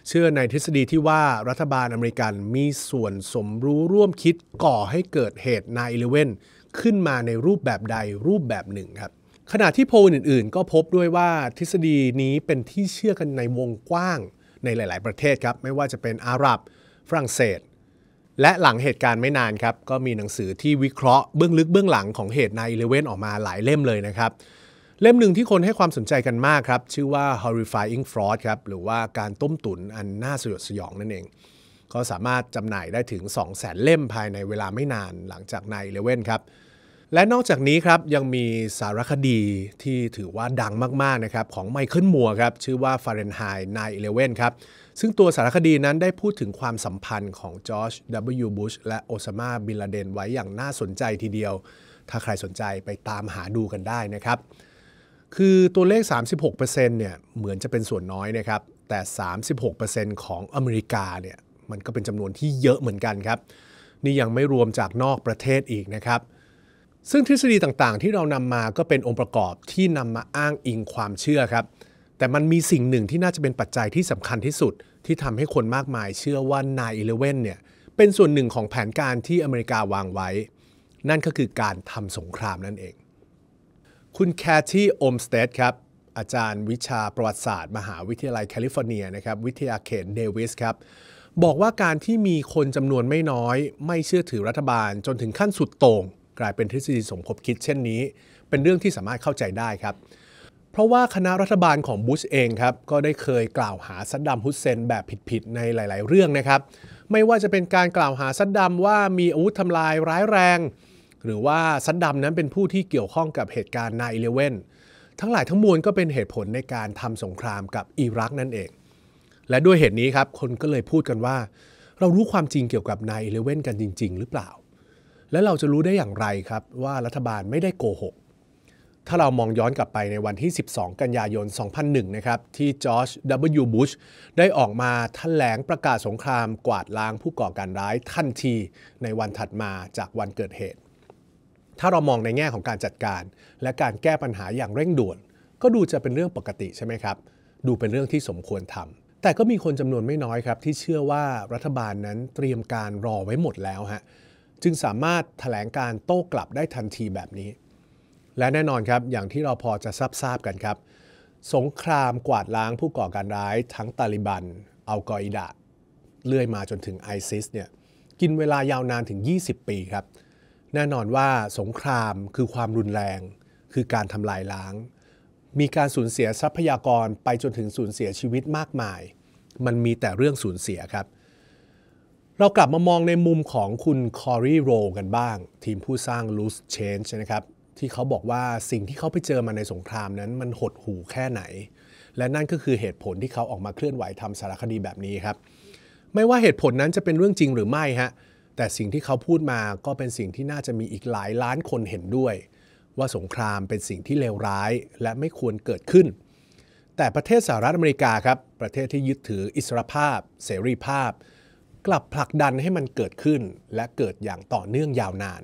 เชื่อในทฤษฎีที่ว่ารัฐบาลอเมริกันมีส่วนสมรู้ร่วมคิดก่อให้เกิดเหตุนายเลเวนขึ้นมาในรูปแบบใดรูปแบบหนึ่งครับขณะที่โพลอื่นๆ ก็พบด้วยว่าทฤษฎีนี้เป็นที่เชื่อกันในวงกว้างในหลาย ๆ ประเทศครับ ไม่ว่าจะเป็นอาหรับฝรั่งเศส และหลังเหตุการณ์ไม่นานครับก็มีหนังสือที่วิเคราะห์ เบื้องลึกเบื้องหลังของเหตุในเลเวนออกมาหลายเล่มเลยนะครับเล่มหนึ่งที่คนให้ความสนใจกันมากครับชื่อว่า horrifying fraud ครับหรือว่าการต้มตุ๋นอันน่าสยดสยองนั่นเองก็สามารถจำหน่ายได้ถึง2 0 0 0 0 0 เล่มภายในเวลาไม่นานหลังจากในเลเว่นครับและนอกจากนี้ครับยังมีสารคดีที่ถือว่าดังมากๆนะครับ ของไมเคิลมัวครับชื่อว่าฟาเรนไฮน์นเอเลเว่นครับซึ่งตัวสารคดีนั้นได้พูดถึงความสัมพันธ์ของจอร์จ W. บุชและโอซามาบินลาเดนไว้อย่างน่าสนใจทีเดียว ถ้าใครสนใจไปตามหาดูกันได้นะครับ คือตัวเลข 36%เนี่ยเหมือนจะเป็นส่วนน้อยนะครับ แต่ 36%ของอเมริกาเนี่ย มันก็เป็นจำนวนที่เยอะเหมือนกันครับ นี่ยังไม่รวมจากนอกประเทศอีกนะครับซึ่งทฤษฎีต่างๆ ที่เรานำมาก็เป็นองค์ประกอบที่นำมาอ้างอิงความเชื่อครับ แต่มันมีสิ่งหนึ่งที่น่าจะเป็นปัจจัยที่สำคัญที่สุด ที่ทำให้คนมากมายเชื่อว่า 9-11เนี่ยเป็นส่วนหนึ่งของแผนการที่อเมริกาวางไว้ นั่นก็คือการทำสงครามนั่นเอง คุณแคที่โอมสเตดครับอาจารย์วิชาประวัติศาสตร์มหาวิทยาลัยแคลิฟอร์เนียนะครับวิทยาเขตเดวิสครับบอกว่าการที่มีคนจำนวนไม่น้อย ไม่เชื่อถือรัฐบาลจนถึงขั้นสุดโต่งกลายเป็นทฤษฎีสมคบคิดเช่นนี้ เป็นเรื่องที่สามารถเข้าใจได้ครับ เพราะว่าคณะรัฐบาลของบุชเองครับก็ได้เคยกล่าวหาซัดดัมฮุสเซนแบบผิดๆ ในหลายๆเรื่องนะครับ ไม่ว่าจะเป็นการกล่าวหาซัดดัมว่ามีอาวุธทำลายร้ายแรง หรือว่าซัดดัมนั้นเป็นผู้ที่เกี่ยวข้องกับเหตุการณ์นาิเลเวนทั้งหลายทั้งมวลก็เป็นเหตุผลในการทำสงครามกับอิรักนั่นเอง และด้วยเหตุนี้ครับคนก็เลยพูดกันว่า เรารู้ความจริงเกี่ยวกับนายเลเว่นกันจริง ๆหรือเปล่าและเราจะรู้ได้อย่างไรครับว่ารัฐบาลไม่ได้โกหก ถ้าเรามองย้อนกลับไปในวันที่ 12 กันยายน 2001นะครับที่จอร์จ W. บุชได้ออกมาถแถลงประกาศสงคราม กวาดล้างผู้ก่อการร้ายทันทีในวันถัดมาจากวันเกิดเหตุ ถ้าเรามองในแง่ของการจัดการ และการแก้ปัญหาอย่างเร่งด่วน ก็ดูจะเป็นเรื่องปกติใช่ไหมครับ ดูเป็นเรื่องที่สมควรทำแต่ก็มีคนจำนวนไม่น้อยครับ ที่เชื่อว่ารัฐบาลนั้นเตรียมการรอไว้หมดแล้วฮะจึงสามารถถแถลงการโต้กลับได้ทันทีแบบนี้ และแน่นอนครับอย่างที่เราพอจะทราบทราบกันครับ สงครามกวาดล้างผู้ก่อการร้ายทั้งตาลิบันอัลกออิดะเลื่อยมาจนถึงไอซิสเนี่ยกินเวลายาวนานถึง 20 ปีครับแน่นอนว่าสงครามคือความรุนแรงคือการทำลายล้าง มีการสูญเสียทรัพยากรไปจนถึงสูญเสียชีวิตมากมาย มันมีแต่เรื่องสูญเสียครับเรากลับมามองในมุมของคุณคอรีโรกันบ้าง ทีมผู้สร้าง Loose Change นะครับ ที่เขาบอกว่าสิ่งที่เขาไปเจอมาในสงครามนั้น มันหดหูแค่ไหน และนั่นก็คือเหตุผลที่เขาออกมาเคลื่อนไหวทำสารคดีแบบนี้ครับ ไม่ว่าเหตุผลนั้นจะเป็นเรื่องจริงหรือไม่ฮะแต่สิ่งที่เขาพูดมาก็เป็นสิ่งที่น่าจะมีอีกหลายล้านคนเห็นด้วย ว่าสงครามเป็นสิ่งที่เลวร้าย และไม่ควรเกิดขึ้น แต่ประเทศสหรัฐอเมริกาครับประเทศที่ยึดถืออิสรภาพ เสรีภาพกลับผลักดันให้มันเกิดขึ้นและเกิดอย่างต่อเนื่องยาวนาน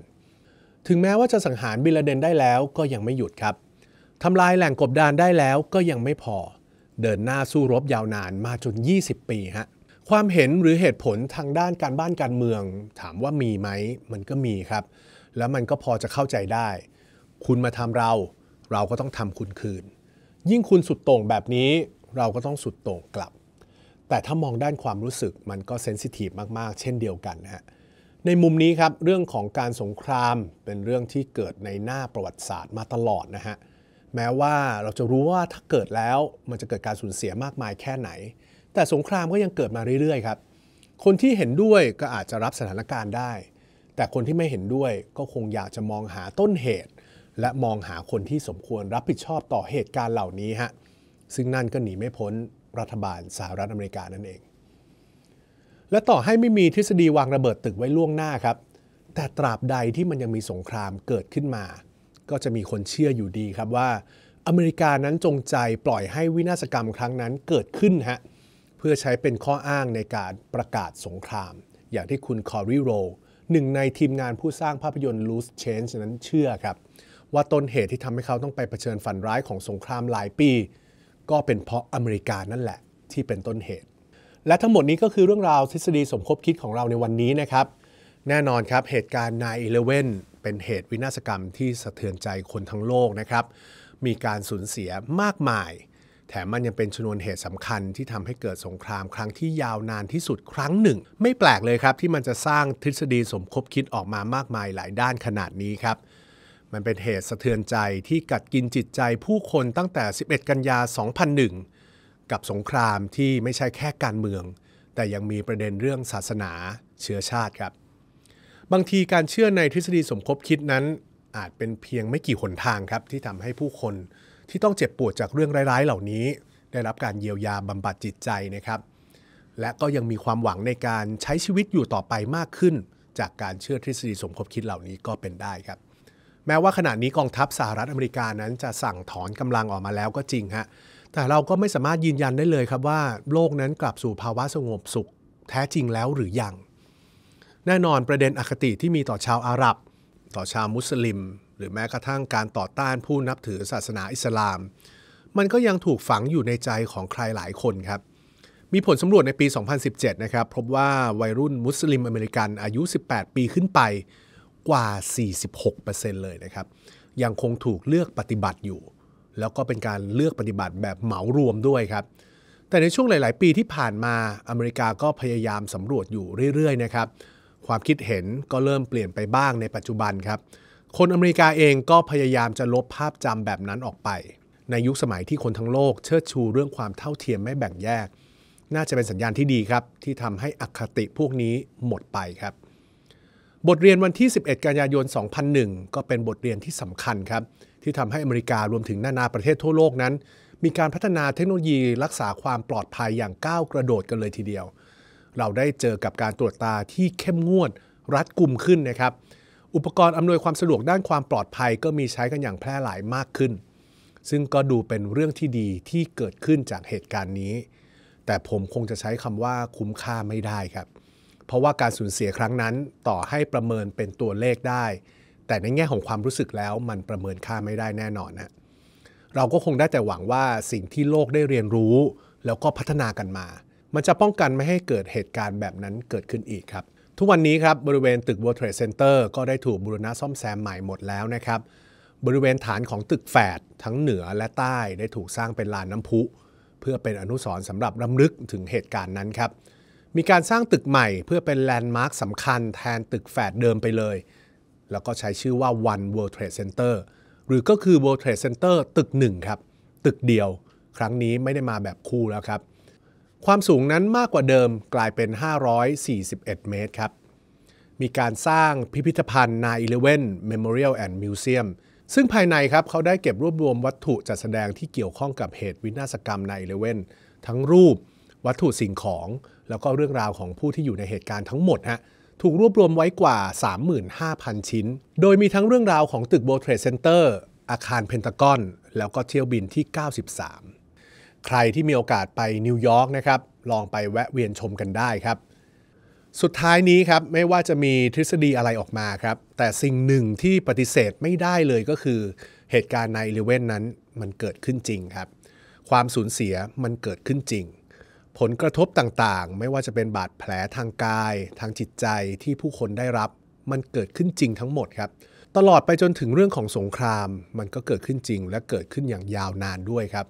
ถึงแม้ว่าจะสังหารบิลเดนได้แล้วก็ยังไม่หยุดครับทำลายแหล่งกบดานได้แล้วก็ยังไม่พอ เดินหน้าสู้รบยาวนานมาจน20 ปีฮะความเห็นหรือเหตุผลทางด้านการบ้านการเมือง ถามว่ามีไหมมันก็มีครับ แล้วมันก็พอจะเข้าใจได้ คุณมาทำเรา เราก็ต้องทำคุณคืน ยิ่งคุณสุดโต่งแบบนี้ เราก็ต้องสุดโต่งกลับแต่ ถ้ามองด้านความรู้สึกมันก็เซนซิทีฟมากๆ เช่นเดียวกันนะฮะในมุมนี้ครับเรื่องของการสงครามเป็นเรื่องที่เกิดในหน้าประวัติศาสตร์มาตลอดนะฮะแม้ว่าเราจะรู้ว่าถ้าเกิดแล้วมันจะเกิดการสูญเสียมากมายแค่ไหน แต่สงครามก็ยังเกิดมาเรื่อยๆครับคนที่เห็นด้วยก็อาจจะรับสถานการณ์ได้ แต่คนที่ไม่เห็นด้วยก็คงอยากจะมองหาต้นเหตุ และมองหาคนที่สมควรรับผิดชอบต่อเหตุการณ์เหล่านี้ฮะซึ่งนั่นก็หนีไม่พ้นรัฐบาล สหรัฐอเมริกา นั่นเอง และต่อให้ไม่มีทฤษฎีวางระเบิดตึกไว้ล่วงหน้าครับ แต่ตราบใดที่มันยังมีสงครามเกิดขึ้นมา ก็จะมีคนเชื่ออยู่ดีครับว่าอเมริกานั้นจงใจปล่อยให้วินาศกรรมครั้งนั้นเกิดขึ้นฮะ เพื่อใช้เป็นข้ออ้างในการประกาศสงคราม อย่างที่คุณคอร์รีโรหนึ่งในทีมงานผู้สร้างภาพยนตร์ Loose Change นั้นเชื่อครับ ว่าต้นเหตุที่ทำให้เขาต้องไปเผชิญฝันร้ายของสงครามหลายปีก็เป็นเพราะอเมริกานั่นแหละที่เป็นต้นเหตุ และทั้งหมดนี้ก็คือเรื่องราวทฤษฎีสมคบคิดของเราในวันนี้นะครับ แน่นอนครับเหตุการณ์9-11เป็นเหตุวินาศกรรมที่สะเทือนใจคนทั้งโลกนะครับ มีการสูญเสียมากมาย แถมมันยังเป็นชนวนเหตุสำคัญที่ทำให้เกิดสงครามครั้งที่ยาวนานที่สุดครั้งหนึ่ง ไม่แปลกเลยครับที่มันจะสร้างทฤษฎีสมคบคิดออกมามากมายหลายด้านขนาดนี้ครับมันเป็นเหตุสะเทือนใจที่กัดกินจิตใจผู้คนตั้งแต่ 11 กันยา 2001 กับสงครามที่ไม่ใช่แค่การเมือง แต่ยังมีประเด็นเรื่องศาสนาเชื้อชาติครับ บางทีการเชื่อในทฤษฎีสมคบคิดนั้น อาจเป็นเพียงไม่กี่หนทางครับที่ทำให้ผู้คน ที่ต้องเจ็บปวดจากเรื่องร้ายๆเหล่านี้ ได้รับการเยียวยาบำบัดจิตใจนะครับ และก็ยังมีความหวังในการใช้ชีวิตอยู่ต่อไปมากขึ้น จากการเชื่อทฤษฎีสมคบคิดเหล่านี้ก็เป็นได้ครับแม้ว่าขณะนี้กองทัพสหรัฐอเมริกานั้น จะสั่งถอนกำลังออกมาแล้วก็จริงฮะ แต่เราก็ไม่สามารถยืนยันได้เลยครับว่า โลกนั้นกลับสู่ภาวะสงบสุข แท้จริงแล้วหรือยัง แน่นอนประเด็นอคติที่มีต่อชาวอาหรับ ต่อชาวมุสลิม หรือแม้กระทั่งการต่อต้านผู้นับถือศาสนาอิสลาม มันก็ยังถูกฝังอยู่ในใจของใครหลายคนครับ มีผลสำรวจในปี 2017 นะครับ พบว่าวัยรุ่นมุสลิมอเมริกันอายุ 18 ปีขึ้นไปกว่า46%เลยนะครับยังคงถูกเลือกปฏิบัติอยู่ แล้วก็เป็นการเลือกปฏิบัติแบบเหมารวมด้วยครับ แต่ในช่วงหลายๆปีที่ผ่านมาอเมริกาก็พยายามสำรวจอยู่เรื่อยๆนะครับความคิดเห็นก็เริ่มเปลี่ยนไปบ้างในปัจจุบันครับ คนอเมริกาเองก็พยายามจะลบภาพจำแบบนั้นออกไป ในยุคสมัยที่คนทั้งโลกเชิดชูเรื่องความเท่าเทียมไม่แบ่งแยก น่าจะเป็นสัญญาณที่ดีครับ ที่ทำให้อคติพวกนี้หมดไปครับบทเรียนวันที่ 11 กันยายน 2001 ก็เป็นบทเรียนที่สำคัญครับ ที่ทำให้อเมริการวมถึงนานาประเทศทั่วโลกนั้น มีการพัฒนาเทคโนโลยีรักษาความปลอดภัยอย่างก้าวกระโดดกันเลยทีเดียว เราได้เจอกับการตรวจตาที่เข้มงวด รัดกุมขึ้นนะครับ อุปกรณ์อำนวยความสะดวกด้านความปลอดภัย ก็มีใช้กันอย่างแพร่หลายมากขึ้น ซึ่งก็ดูเป็นเรื่องที่ดีที่เกิดขึ้นจากเหตุการณ์นี้ แต่ผมคงจะใช้คำว่าคุ้มค่าไม่ได้ครับเพราะว่าการสูญเสียครั้งนั้นต่อให้ประเมินเป็นตัวเลขได้ แต่ในแง่ของความรู้สึกแล้ว มันประเมินค่าไม่ได้แน่นอนนะเราก็คงได้แต่หวังว่าสิ่งที่โลกได้เรียนรู้ แล้วก็พัฒนากันมา มันจะป้องกันไม่ให้เกิดเหตุการณ์แบบนั้นเกิดขึ้นอีกครับ ทุกวันนี้ครับบริเวณตึก World Trade Center ก็ได้ถูกบูรณะซ่อมแซมใหม่หมดแล้วนะครับ บริเวณฐานของตึกแฝดทั้งเหนือและใต้ได้ถูกสร้างเป็นลานน้ำพุ เพื่อเป็นอนุสรณ์สำหรับรำลึกถึงเหตุการณ์นั้นครับมีการสร้างตึกใหม่เพื่อเป็นแลนด์มาร์คสำคัญแทนตึกแฝดเดิมไปเลย แล้วก็ใช้ชื่อว่า One World Trade Center หรือก็คือ World Trade Center ตึกหนึ่งครับตึกเดียว ครั้งนี้ไม่ได้มาแบบคู่แล้วครับ ความสูงนั้นมากกว่าเดิมกลายเป็น 541 เมตรครับมีการสร้างพิพิธภัณฑ์ 9-11 Memorial and Museum ซึ่งภายในครับเขาได้เก็บรวบรวมวัตถุจัดแสดงที่เกี่ยวข้องกับเหตุวินาศกรรม9-11ทั้งรูปวัตถุสิ่งของ แล้วก็เรื่องราวของผู้ที่อยู่ในเหตุการณ์ทั้งหมดฮะถูกรวบรวมไว้กว่า 35,000 ชิ้น โดยมีทั้งเรื่องราวของตึกโบเทรดเซ็นเตอร์อาคารเพนทากอนแล้วก็เที่ยวบินที่ 93 ใครที่มีโอกาสไปนิวยอร์กนะครับลองไปแวะเวียนชมกันได้ครับ สุดท้ายนี้ครับไม่ว่าจะมีทฤษฎีอะไรออกมาครับแต่สิ่งหนึ่งที่ปฏิเสธไม่ได้เลยก็คือเหตุการณ์ในเลเว่นนั้นมันเกิดขึ้นจริงครับ ความสูญเสียมันเกิดขึ้นจริงผลกระทบต่างๆ ไม่ว่าจะเป็นบาดแผลทางกาย ทางจิตใจที่ผู้คนได้รับมันเกิดขึ้นจริงทั้งหมดครับ ตลอดไปจนถึงเรื่องของสงครามมันก็เกิดขึ้นจริงและเกิดขึ้นอย่างยาวนานด้วยครับ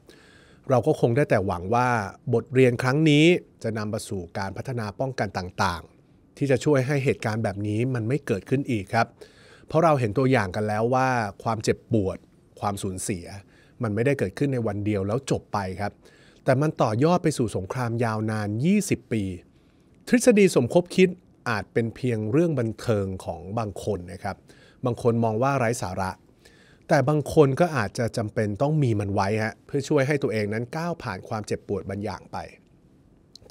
เราก็คงได้แต่หวังว่าบทเรียนครั้งนี้จะนำไปสู่การพัฒนาป้องกันต่าง ๆ ที่จะช่วยให้เหตุการณ์แบบนี้มันไม่เกิดขึ้นอีกครับ เพราะเราเห็นตัวอย่างกันแล้วว่า ความเจ็บปวดความสูญเสีย มันไม่ได้เกิดขึ้นในวันเดียวแล้วจบไปครับแต่มันต่อยอดไปสู่สงครามยาวนาน 20 ปี ทฤษฎีสมคบคิดอาจเป็นเพียงเรื่องบันเทิงของบางคนนะครับ บางคนมองว่าไร้สาระ แต่บางคนก็อาจจะจำเป็นต้องมีมันไว้ฮะเพื่อช่วยให้ตัวเองนั้นก้าวผ่านความเจ็บปวดบางอย่างไป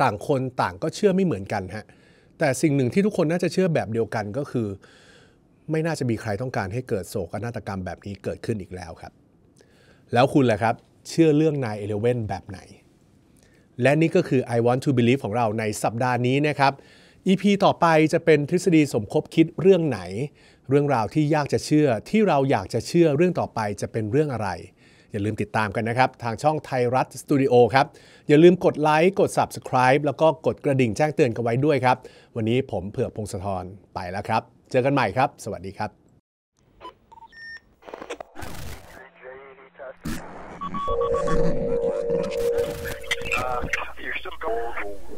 ต่างคนต่างก็เชื่อไม่เหมือนกันฮะแต่สิ่งหนึ่งที่ทุกคนน่าจะเชื่อแบบเดียวกันก็คือ ไม่น่าจะมีใครต้องการให้เกิดโศกนาฏกรรมแบบนี้เกิดขึ้นอีกแล้วครับ แล้วคุณล่ะครับเชื่อเรื่องนายเอเลเวนแบบไหนและนี่ก็คือ I want to believe ของเราในสัปดาห์นี้นะครับ EP ต่อไปจะเป็นทฤษฎีสมคบคิดเรื่องไหน เรื่องราวที่ยากจะเชื่อที่เราอยากจะเชื่อเรื่องต่อไปจะเป็นเรื่องอะไร อย่าลืมติดตามกันนะครับ ทางช่องไทยรัฐสตูดิโอครับ อย่าลืมกดไลค์กด Subscribe แล้วก็กดกระดิ่งแจ้งเตือนกันไว้ด้วยครับ วันนี้ผมเผือกพงศธรไปแล้วครับเจอกันใหม่ครับ สวัสดีครับ Thank you. Lord